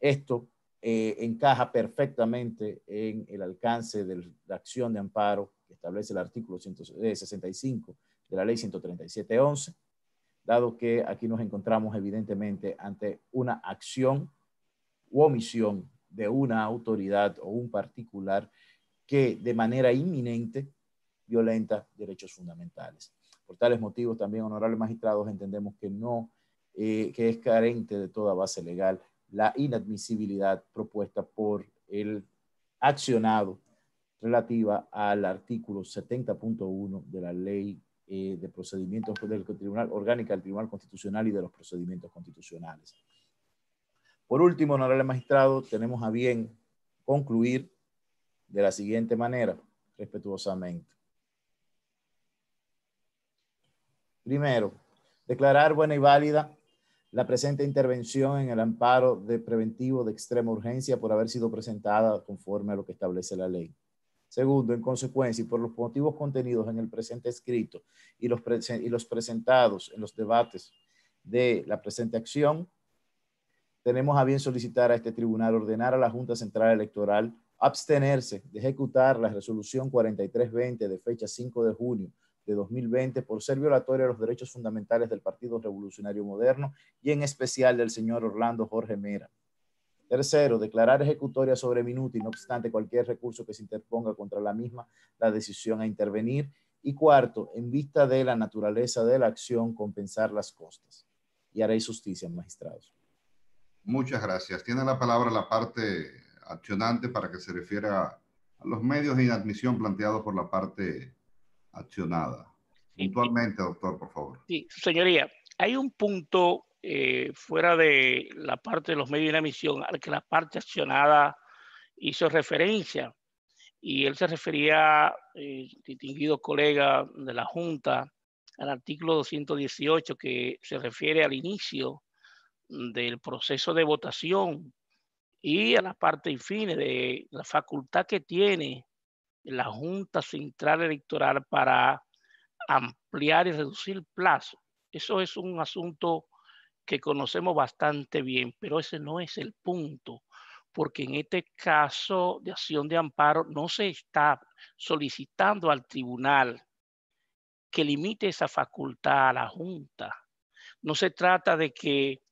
Esto eh, encaja perfectamente en el alcance de la acción de amparo que establece el artículo 165 eh, de la ley 137.11, dado que aquí nos encontramos evidentemente ante una acción u omisión de una autoridad o un particular que de manera inminente violenta derechos fundamentales. Por tales motivos, también, honorables magistrados, entendemos que no, eh, que es carente de toda base legal la inadmisibilidad propuesta por el accionado relativa al artículo 70.1 de la ley eh, de procedimientos del Tribunal Orgánica del Tribunal Constitucional y de los procedimientos constitucionales. Por último, honorable magistrado, tenemos a bien concluir de la siguiente manera, respetuosamente. Primero, declarar buena y válida la presente intervención en el amparo de preventivo de extrema urgencia por haber sido presentada conforme a lo que establece la ley. Segundo, en consecuencia, y por los motivos contenidos en el presente escrito y y los presentados en los debates de la presente acción, tenemos a bien solicitar a este tribunal ordenar a la Junta Central Electoral abstenerse de ejecutar la resolución 4320 de fecha 5 de junio de 2020 por ser violatoria a los derechos fundamentales del Partido Revolucionario Moderno y en especial del señor Orlando Jorge Mera. Tercero, declarar ejecutoria sobre minuto y no obstante cualquier recurso que se interponga contra la misma, la decisión a intervenir. Y cuarto, en vista de la naturaleza de la acción, compensar las costas. Y haré justicia, magistrados. Muchas gracias. Tiene la palabra la parte accionante para que se refiera a los medios de inadmisión planteados por la parte accionada. Puntualmente, doctor, por favor. Sí, señoría, hay un punto eh, fuera de la parte de los medios de la misión al que la parte accionada hizo referencia. Y él se refería, eh, distinguido colega de la Junta, al artículo 218 que se refiere al inicio del proceso de votación y a la parte infine de la facultad que tiene la Junta Central Electoral para ampliar y reducir plazo. Eso es un asunto que conocemos bastante bien, pero ese no es el punto, porque en este caso de acción de amparo no se está solicitando al tribunal que limite esa facultad a la Junta. No se trata de que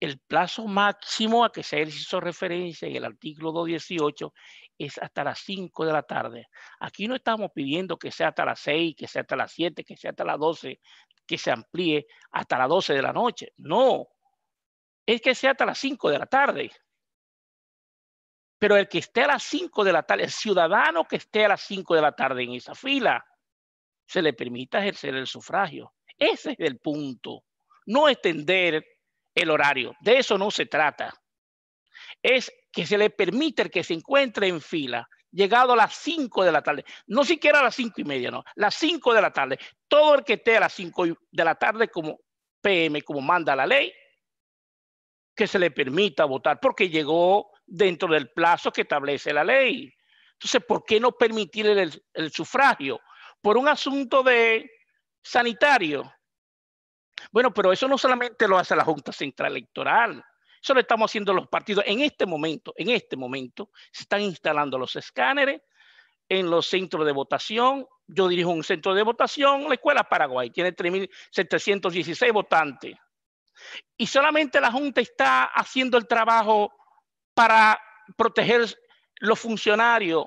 el plazo máximo a que se hizo referencia en el artículo 218 es hasta las 5 de la tarde. Aquí no estamos pidiendo que sea hasta las 6, que sea hasta las 7, que sea hasta las 12, que se amplíe hasta las 12 de la noche. No, es que sea hasta las 5 de la tarde. Pero el que esté a las 5 de la tarde, el ciudadano que esté a las 5 de la tarde en esa fila, se le permita ejercer el sufragio. Ese es el punto. No extender el horario. De eso no se trata. Es que se le permite que se encuentre en fila, llegado a las 5 de la tarde, no siquiera a las 5 y media, no, las 5 de la tarde, todo el que esté a las 5 de la tarde como PM, como manda la ley, que se le permita votar, porque llegó dentro del plazo que establece la ley. Entonces, ¿por qué no permitir el, el sufragio? Por un asunto de sanitario. Bueno, pero eso no solamente lo hace la Junta Central Electoral. Eso lo estamos haciendo los partidos en este momento, en este momento, se están instalando los escáneres en los centros de votación. Yo dirijo un centro de votación, la Escuela Paraguay, tiene 3.716 votantes. Y solamente la Junta está haciendo el trabajo para proteger los funcionarios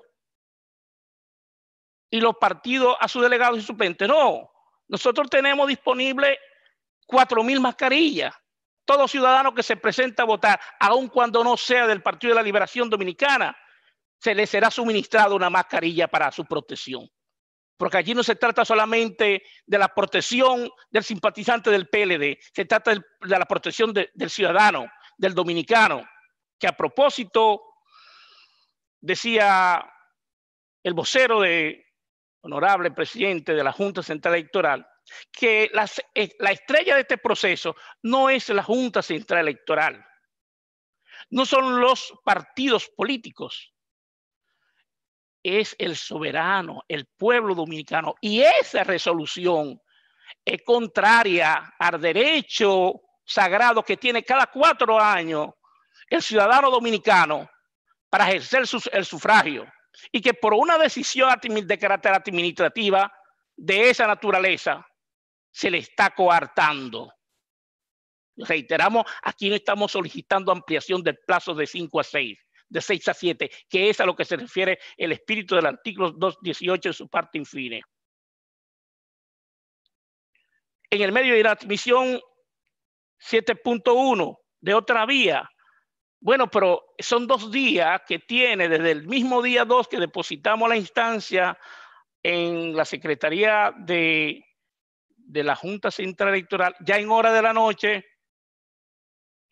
y los partidos a sus delegados y suplentes. No, nosotros tenemos disponible 4.000 mascarillas todo ciudadano que se presenta a votar, aun cuando no sea del Partido de la Liberación Dominicana, se le será suministrado una mascarilla para su protección. Porque allí no se trata solamente de la protección del simpatizante del PLD, se trata de la protección del ciudadano, del dominicano, que a propósito, decía el vocero de honorable presidente de la Junta Central Electoral, que eh, la estrella de este proceso no es la Junta Central Electoral, no son los partidos políticos, es el soberano, el pueblo dominicano. Y esa resolución es contraria al derecho sagrado que tiene cada cuatro años el ciudadano dominicano para ejercer el sufragio y que por una decisión de carácter administrativa de esa naturaleza se le está coartando. Reiteramos, aquí no estamos solicitando ampliación del plazo de 5 a 6, de 6 a 7, que es a lo que se refiere el espíritu del artículo 218 en su parte infine. En el medio de la admisión 7.1 de otra vía, bueno, pero son dos días que tiene desde el mismo día 2 que depositamos la instancia en la Secretaría de de la Junta Central Electoral ya en hora de la noche.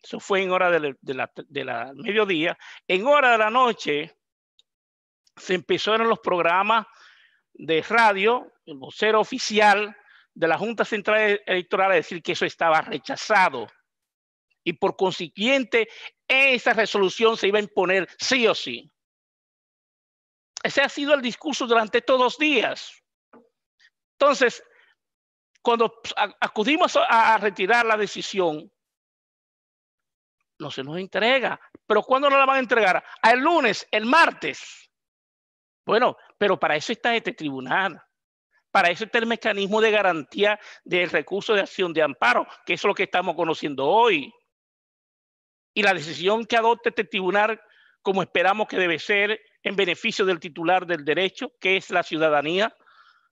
Eso fue en hora de la, de la, mediodía. En hora de la noche se empezaron los programas de radio, el vocero oficial de la Junta Central Electoral a decir que eso estaba rechazado. Y por consiguiente, esa resolución se iba a imponer sí o sí. Ese ha sido el discurso durante todos los días. Entonces, cuando acudimos a, retirar la decisión, no se nos entrega. Pero ¿cuándo nos la van a entregar? Ah, el lunes, el martes. Bueno, pero para eso está este tribunal. Para eso está el mecanismo de garantía del recurso de acción de amparo, que es lo que estamos conociendo hoy. Y la decisión que adopte este tribunal, como esperamos que debe ser, en beneficio del titular del derecho, que es la ciudadanía,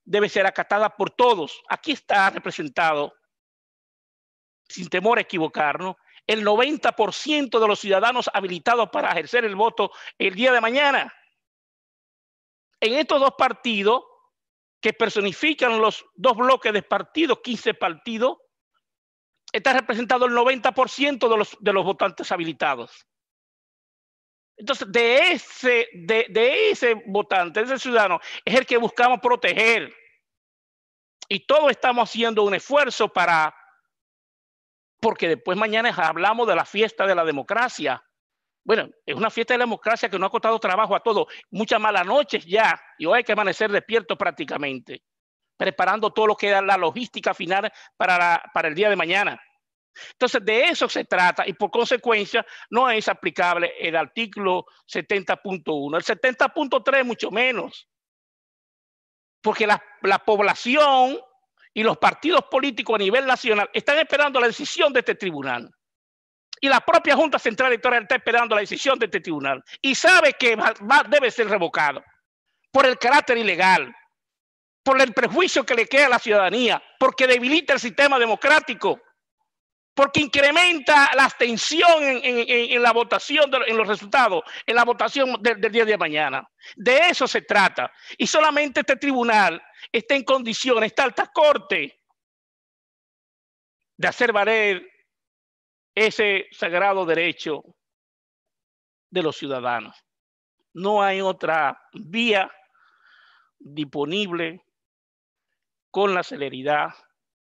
debe ser acatada por todos. Aquí está representado, sin temor a equivocarnos, el 90% de los ciudadanos habilitados para ejercer el voto el día de mañana. En estos dos partidos que personifican los dos bloques de partidos, 15 partidos, está representado el 90% de los, de los votantes habilitados. Entonces, de ese, de, ese votante, de ese ciudadano, es el que buscamos proteger. Y todos estamos haciendo un esfuerzo para, porque después mañana hablamos de la fiesta de la democracia. Bueno, es una fiesta de la democracia que no ha costado trabajo a todos, muchas malas noches ya, y hoy hay que amanecer despierto prácticamente, preparando todo lo que da la logística final para el día de mañana. Entonces, de eso se trata y por consecuencia no es aplicable el artículo 70.1. El 70.3 mucho menos, porque la, población y los partidos políticos a nivel nacional están esperando la decisión de este tribunal. Y la propia Junta Central Electoral está esperando la decisión de este tribunal y sabe que debe ser revocado por el carácter ilegal, por el prejuicio que le queda a la ciudadanía, porque debilita el sistema democrático porque incrementa la abstención en, la votación, en los resultados, en la votación del, del día de mañana. De eso se trata. Y solamente este tribunal está en condiciones, esta alta corte, de hacer valer ese sagrado derecho de los ciudadanos. No hay otra vía disponible con la celeridad,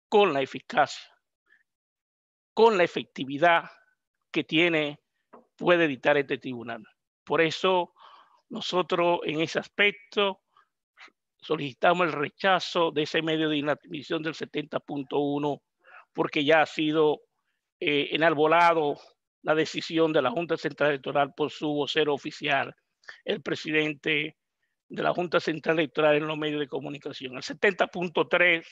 con la eficacia con la efectividad que tiene, puede dictar este tribunal. Por eso nosotros en ese aspecto solicitamos el rechazo de ese medio de inadmisión del 70.1 porque ya ha sido eh, enarbolado la decisión de la Junta Central Electoral por su vocero oficial, el presidente de la Junta Central Electoral en los medios de comunicación. El 70.3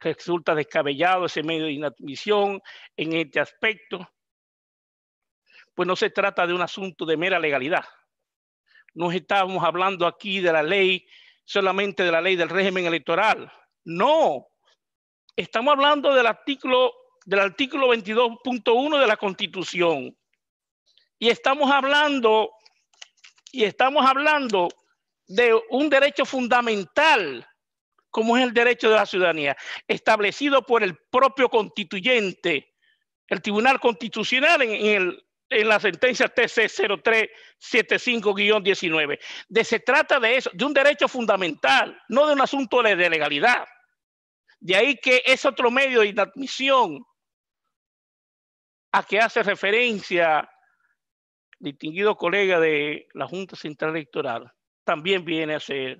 Resulta descabellado ese medio de inadmisión en este aspecto, pues no se trata de un asunto de mera legalidad. No estamos hablando aquí de la ley, solamente de la ley del régimen electoral. No, estamos hablando del artículo del artículo 22.1 de la Constitución. Y estamos hablando y estamos hablando de un derecho fundamental como es el derecho de la ciudadanía, establecido por el propio constituyente, el Tribunal Constitucional en, la sentencia TC0375-19. De, se trata de eso, de un derecho fundamental, no de un asunto de, legalidad. De ahí que es otro medio de inadmisión a que hace referencia distinguido colega de la Junta Central Electoral, también viene a ser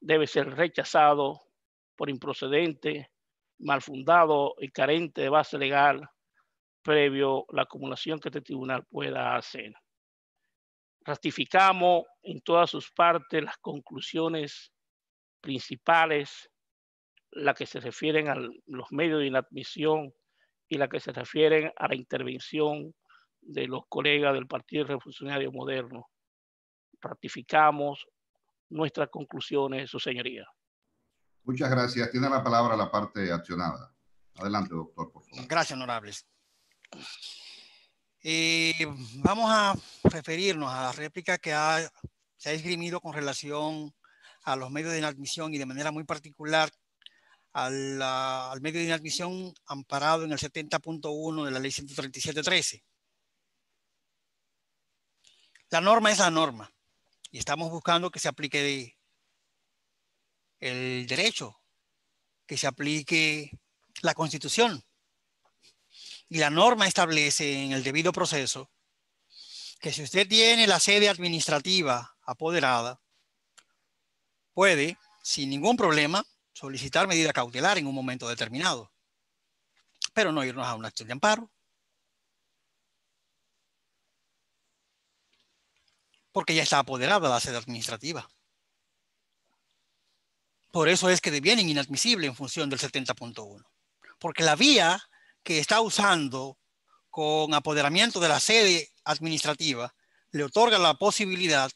debe ser rechazado por improcedente, mal fundado y carente de base legal previo la acumulación que este tribunal pueda hacer. Ratificamos en todas sus partes las conclusiones principales, las que se refieren a los medios de inadmisión y las que se refieren a la intervención de los colegas del Partido Revolucionario Moderno. Ratificamos nuestras conclusiones, su señoría. Muchas gracias. Tiene la palabra la parte accionada. Adelante, doctor, por favor. Gracias, honorables. Eh, vamos a referirnos a la réplica que ha, se ha esgrimido con relación a los medios de inadmisión y de manera muy particular al, al medio de inadmisión amparado en el 70.1 de la ley 137.13. La norma es la norma. Y estamos buscando que se aplique el derecho, que se aplique la constitución. Y la norma establece en el debido proceso que si usted tiene la sede administrativa apoderada, puede, sin ningún problema, solicitar medida cautelar en un momento determinado, pero no irnos a un acto de amparo porque ya está apoderada la sede administrativa. Por eso es que devienen inadmisible en función del 70.1, porque la vía que está usando con apoderamiento de la sede administrativa le otorga la posibilidad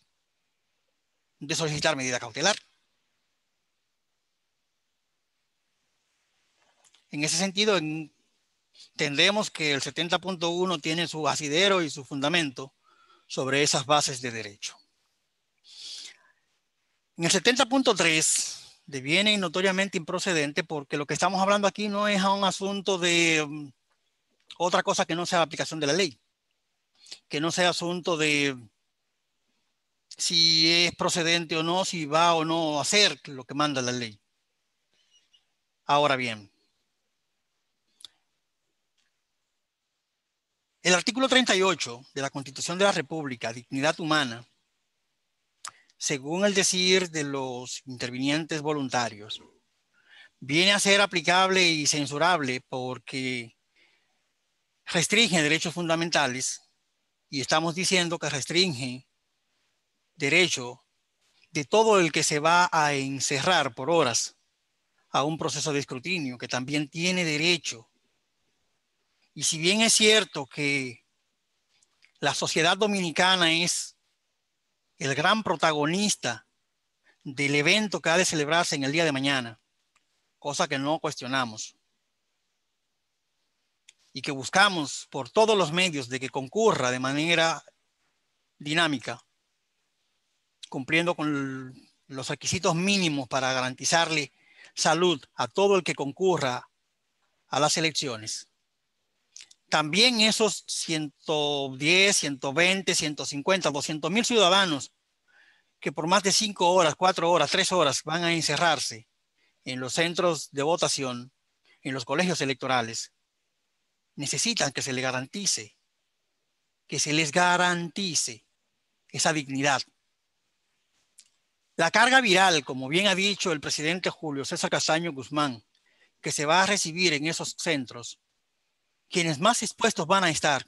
de solicitar medida cautelar. En ese sentido, entendemos que el 70.1 tiene su asidero y su fundamento sobre esas bases de derecho. En el 70.3 deviene notoriamente improcedente porque lo que estamos hablando aquí no es un asunto de mm, otra cosa que no sea la aplicación de la ley, que no sea asunto de si es procedente o no, si va o no a hacer lo que manda la ley. Ahora bien, El artículo 38 de la Constitución de la República, dignidad humana, según el decir de los intervinientes voluntarios, viene a ser aplicable y censurable porque restringe derechos fundamentales y estamos diciendo que restringe derecho de todo el que se va a encerrar por horas a un proceso de escrutinio que también tiene derecho y si bien es cierto que la sociedad dominicana es el gran protagonista del evento que ha de celebrarse en el día de mañana, cosa que no cuestionamos, y que buscamos por todos los medios de que concurra de manera dinámica, cumpliendo con los requisitos mínimos para garantizarle salud a todo el que concurra a las elecciones también esos 110, 120, 150, 200 mil ciudadanos que por más de cinco horas, cuatro horas, tres horas van a encerrarse en los centros de votación, en los colegios electorales, necesitan que se les garantice, que se les garantice esa dignidad. La carga viral, como bien ha dicho el presidente Julio César Castaño Guzmán, que se va a recibir en esos centros, quienes más expuestos van a estar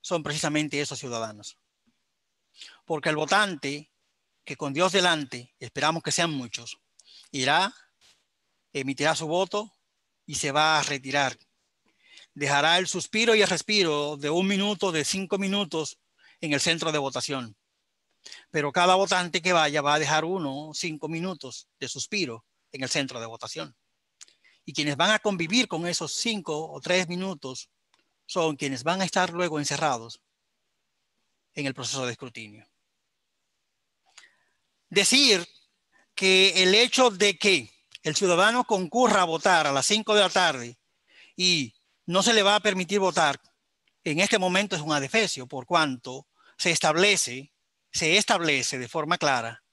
son precisamente esos ciudadanos. Porque el votante, que con Dios delante, esperamos que sean muchos, irá, emitirá su voto y se va a retirar. Dejará el suspiro y el respiro de un minuto, de cinco minutos en el centro de votación. Pero cada votante que vaya va a dejar uno, cinco minutos de suspiro en el centro de votación y quienes van a convivir con esos cinco o tres minutos son quienes van a estar luego encerrados en el proceso de escrutinio. Decir que el hecho de que el ciudadano concurra a votar a las cinco de la tarde y no se le va a permitir votar, en este momento es un adefesio, por cuanto se establece, se establece de forma clara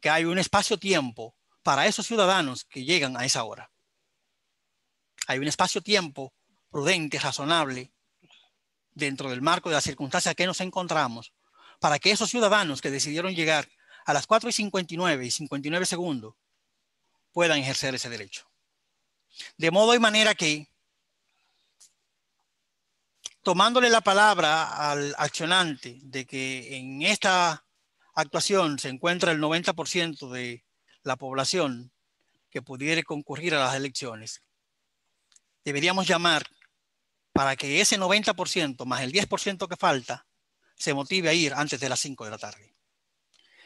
que hay un espacio-tiempo para esos ciudadanos que llegan a esa hora hay un espacio-tiempo prudente, razonable, dentro del marco de las circunstancias que nos encontramos, para que esos ciudadanos que decidieron llegar a las 4 y 59 y 59 segundos puedan ejercer ese derecho. De modo y manera que, tomándole la palabra al accionante de que en esta actuación se encuentra el 90% de la población que pudiera concurrir a las elecciones, deberíamos llamar para que ese 90% más el 10% que falta se motive a ir antes de las 5 de la tarde.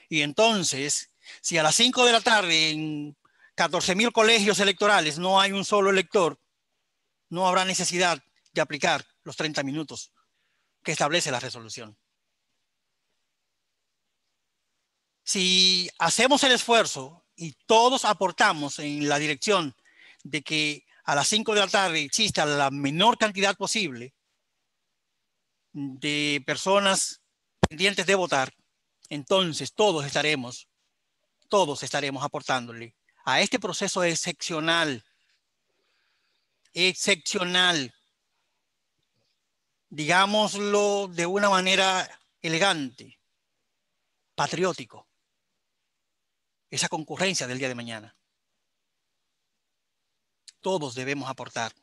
Y entonces, si a las 5 de la tarde en 14.000 colegios electorales no hay un solo elector, no habrá necesidad de aplicar los 30 minutos que establece la resolución. Si hacemos el esfuerzo y todos aportamos en la dirección de que a las 5 de la tarde exista la menor cantidad posible de personas pendientes de votar, entonces todos estaremos, todos estaremos aportándole a este proceso excepcional, excepcional, digámoslo de una manera elegante, patriótico, esa concurrencia del día de mañana todos debemos aportar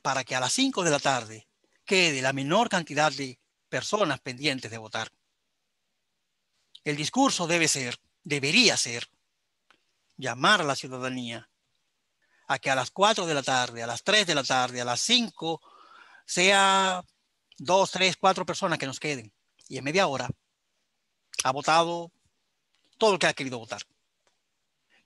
para que a las 5 de la tarde quede la menor cantidad de personas pendientes de votar. El discurso debe ser, debería ser, llamar a la ciudadanía a que a las 4 de la tarde, a las 3 de la tarde, a las 5, sea 2, 3, 4 personas que nos queden. Y en media hora ha votado todo el que ha querido votar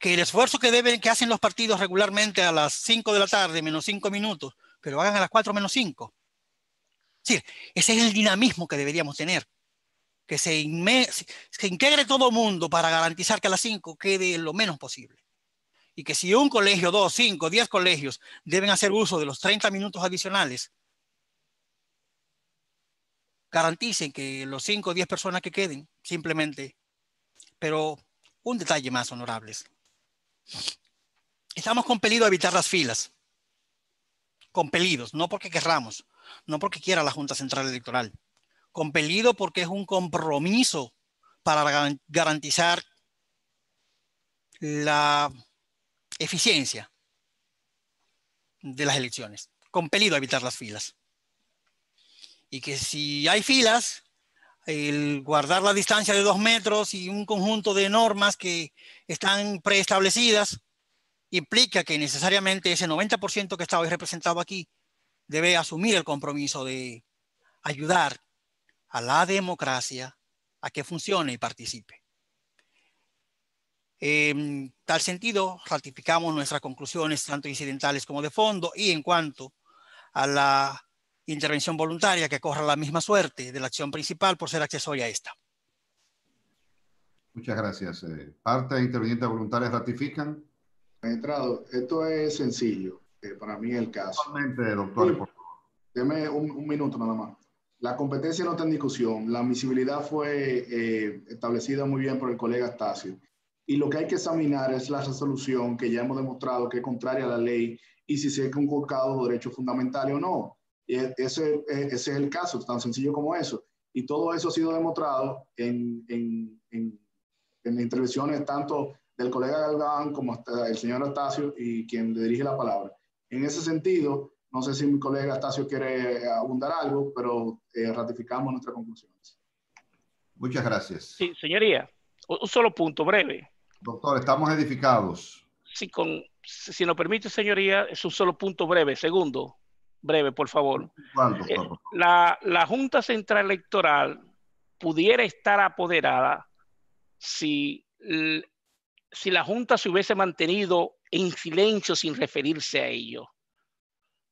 que el esfuerzo que deben, que hacen los partidos regularmente a las 5 de la tarde, menos 5 minutos, pero hagan a las 4 menos 5. Es ese es el dinamismo que deberíamos tener. Que se, se integre todo el mundo para garantizar que a las 5 quede lo menos posible. Y que si un colegio, dos, cinco, diez colegios deben hacer uso de los 30 minutos adicionales, garanticen que los 5 o 10 personas que queden, simplemente. Pero un detalle más, honorables. Estamos compelidos a evitar las filas. Compelidos, no porque querramos, no porque quiera la Junta Central Electoral. Compelido porque es un compromiso para garantizar la eficiencia de las elecciones. Compelido a evitar las filas. Y que si hay filas, el guardar la distancia de dos metros y un conjunto de normas que están preestablecidas, implica que necesariamente ese 90% que está hoy representado aquí debe asumir el compromiso de ayudar a la democracia a que funcione y participe. En tal sentido, ratificamos nuestras conclusiones, tanto incidentales como de fondo, y en cuanto a la intervención voluntaria que corra la misma suerte de la acción principal por ser accesoria a esta. Muchas gracias. ¿Parte eh. de intervinientes voluntarios ratifican? Entrado, esto es sencillo. Eh, para mí el caso. doctor. Deme un, minuto nada más. La competencia no está en discusión. La admisibilidad fue eh, establecida muy bien por el colega Estacio. Y lo que hay que examinar es la resolución que ya hemos demostrado que es contraria a la ley y si se ha conculcado derechos fundamentales o no. E, e, ese, es el caso, tan sencillo como eso. Y todo eso ha sido demostrado en, en, en, intervenciones tanto del colega Galván como el señor Astacio y quien le dirige la palabra. En ese sentido, no sé si mi colega Astacio quiere abundar algo, pero eh, ratificamos nuestras conclusiones. Muchas gracias. Sí, señoría, un solo punto breve. Doctor, estamos edificados. Sí, con, si nos permite, señoría, es un solo punto breve. Segundo, breve, por favor. Eh, la, Junta Central Electoral pudiera estar apoderada si, si la Junta se hubiese mantenido en silencio sin referirse a ello.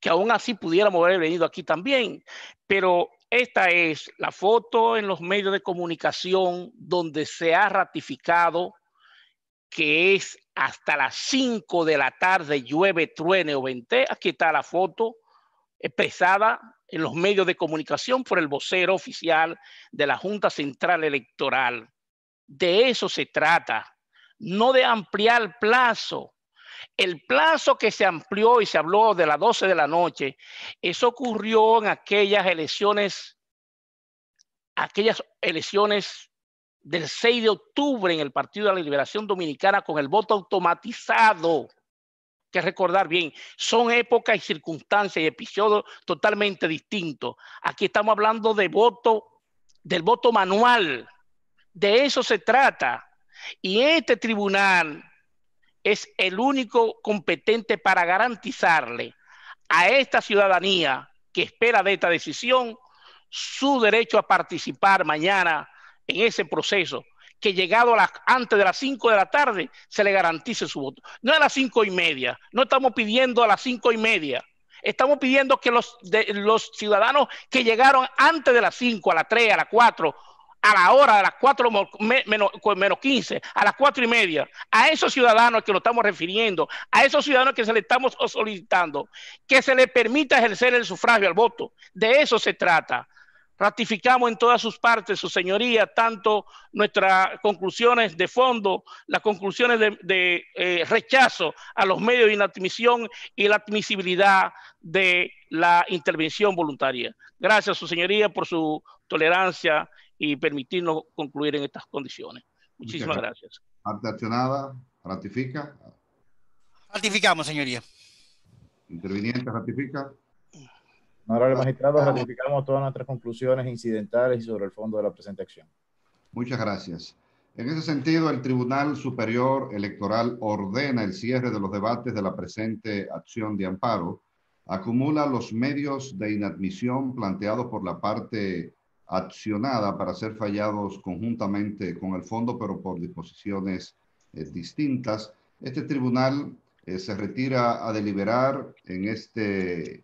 Que aún así pudiéramos haber venido aquí también, pero esta es la foto en los medios de comunicación donde se ha ratificado que es hasta las 5 de la tarde, llueve, truene o vente. Aquí está la foto expresada en los medios de comunicación por el vocero oficial de la Junta Central Electoral. De eso se trata, no de ampliar el plazo. El plazo que se amplió y se habló de las 12 de la noche, eso ocurrió en aquellas elecciones, aquellas elecciones del 6 de octubre en el Partido de la Liberación Dominicana con el voto automatizado que recordar bien, son épocas y circunstancias y episodios totalmente distintos. Aquí estamos hablando de voto, del voto manual. De eso se trata. Y este tribunal es el único competente para garantizarle a esta ciudadanía que espera de esta decisión su derecho a participar mañana en ese proceso que llegado antes de las 5 de la tarde se le garantice su voto. No a las cinco y media, no estamos pidiendo a las cinco y media. Estamos pidiendo que los, ciudadanos que llegaron antes de las 5, a las 3, a las 4, a la hora de las 4 menos, menos 15, a las cuatro y media, a esos ciudadanos que lo estamos refiriendo, a esos ciudadanos que se le estamos solicitando, que se les permita ejercer el sufragio al voto. De eso se trata. Ratificamos en todas sus partes, su señoría, tanto nuestras conclusiones de fondo, las conclusiones de, eh, rechazo a los medios de inadmisión y la admisibilidad de la intervención voluntaria. Gracias, su señoría, por su tolerancia y permitirnos concluir en estas condiciones. Muchísimas gracias. accionada, ratifica. Ratificamos, señoría. Interviniente, ratifica. Honorable ah, magistrado, ah. ratificamos todas nuestras conclusiones incidentales y sobre el fondo de la presente acción. Muchas gracias. En ese sentido, el Tribunal Superior Electoral ordena el cierre de los debates de la presente acción de amparo, acumula los medios de inadmisión planteados por la parte accionada para ser fallados conjuntamente con el fondo, pero por disposiciones eh, distintas. Este tribunal eh, se retira a deliberar en este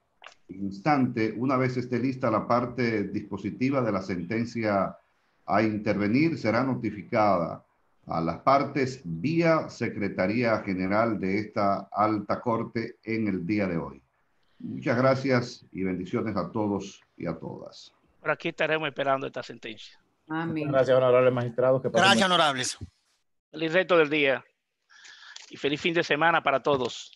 instante, una vez esté lista la parte dispositiva de la sentencia a intervenir, será notificada a las partes vía Secretaría General de esta alta corte en el día de hoy. Muchas gracias y bendiciones a todos y a todas. Por aquí estaremos esperando esta sentencia. Gracias, honorables magistrados. Que gracias, honorables. Feliz reto del día y feliz fin de semana para todos.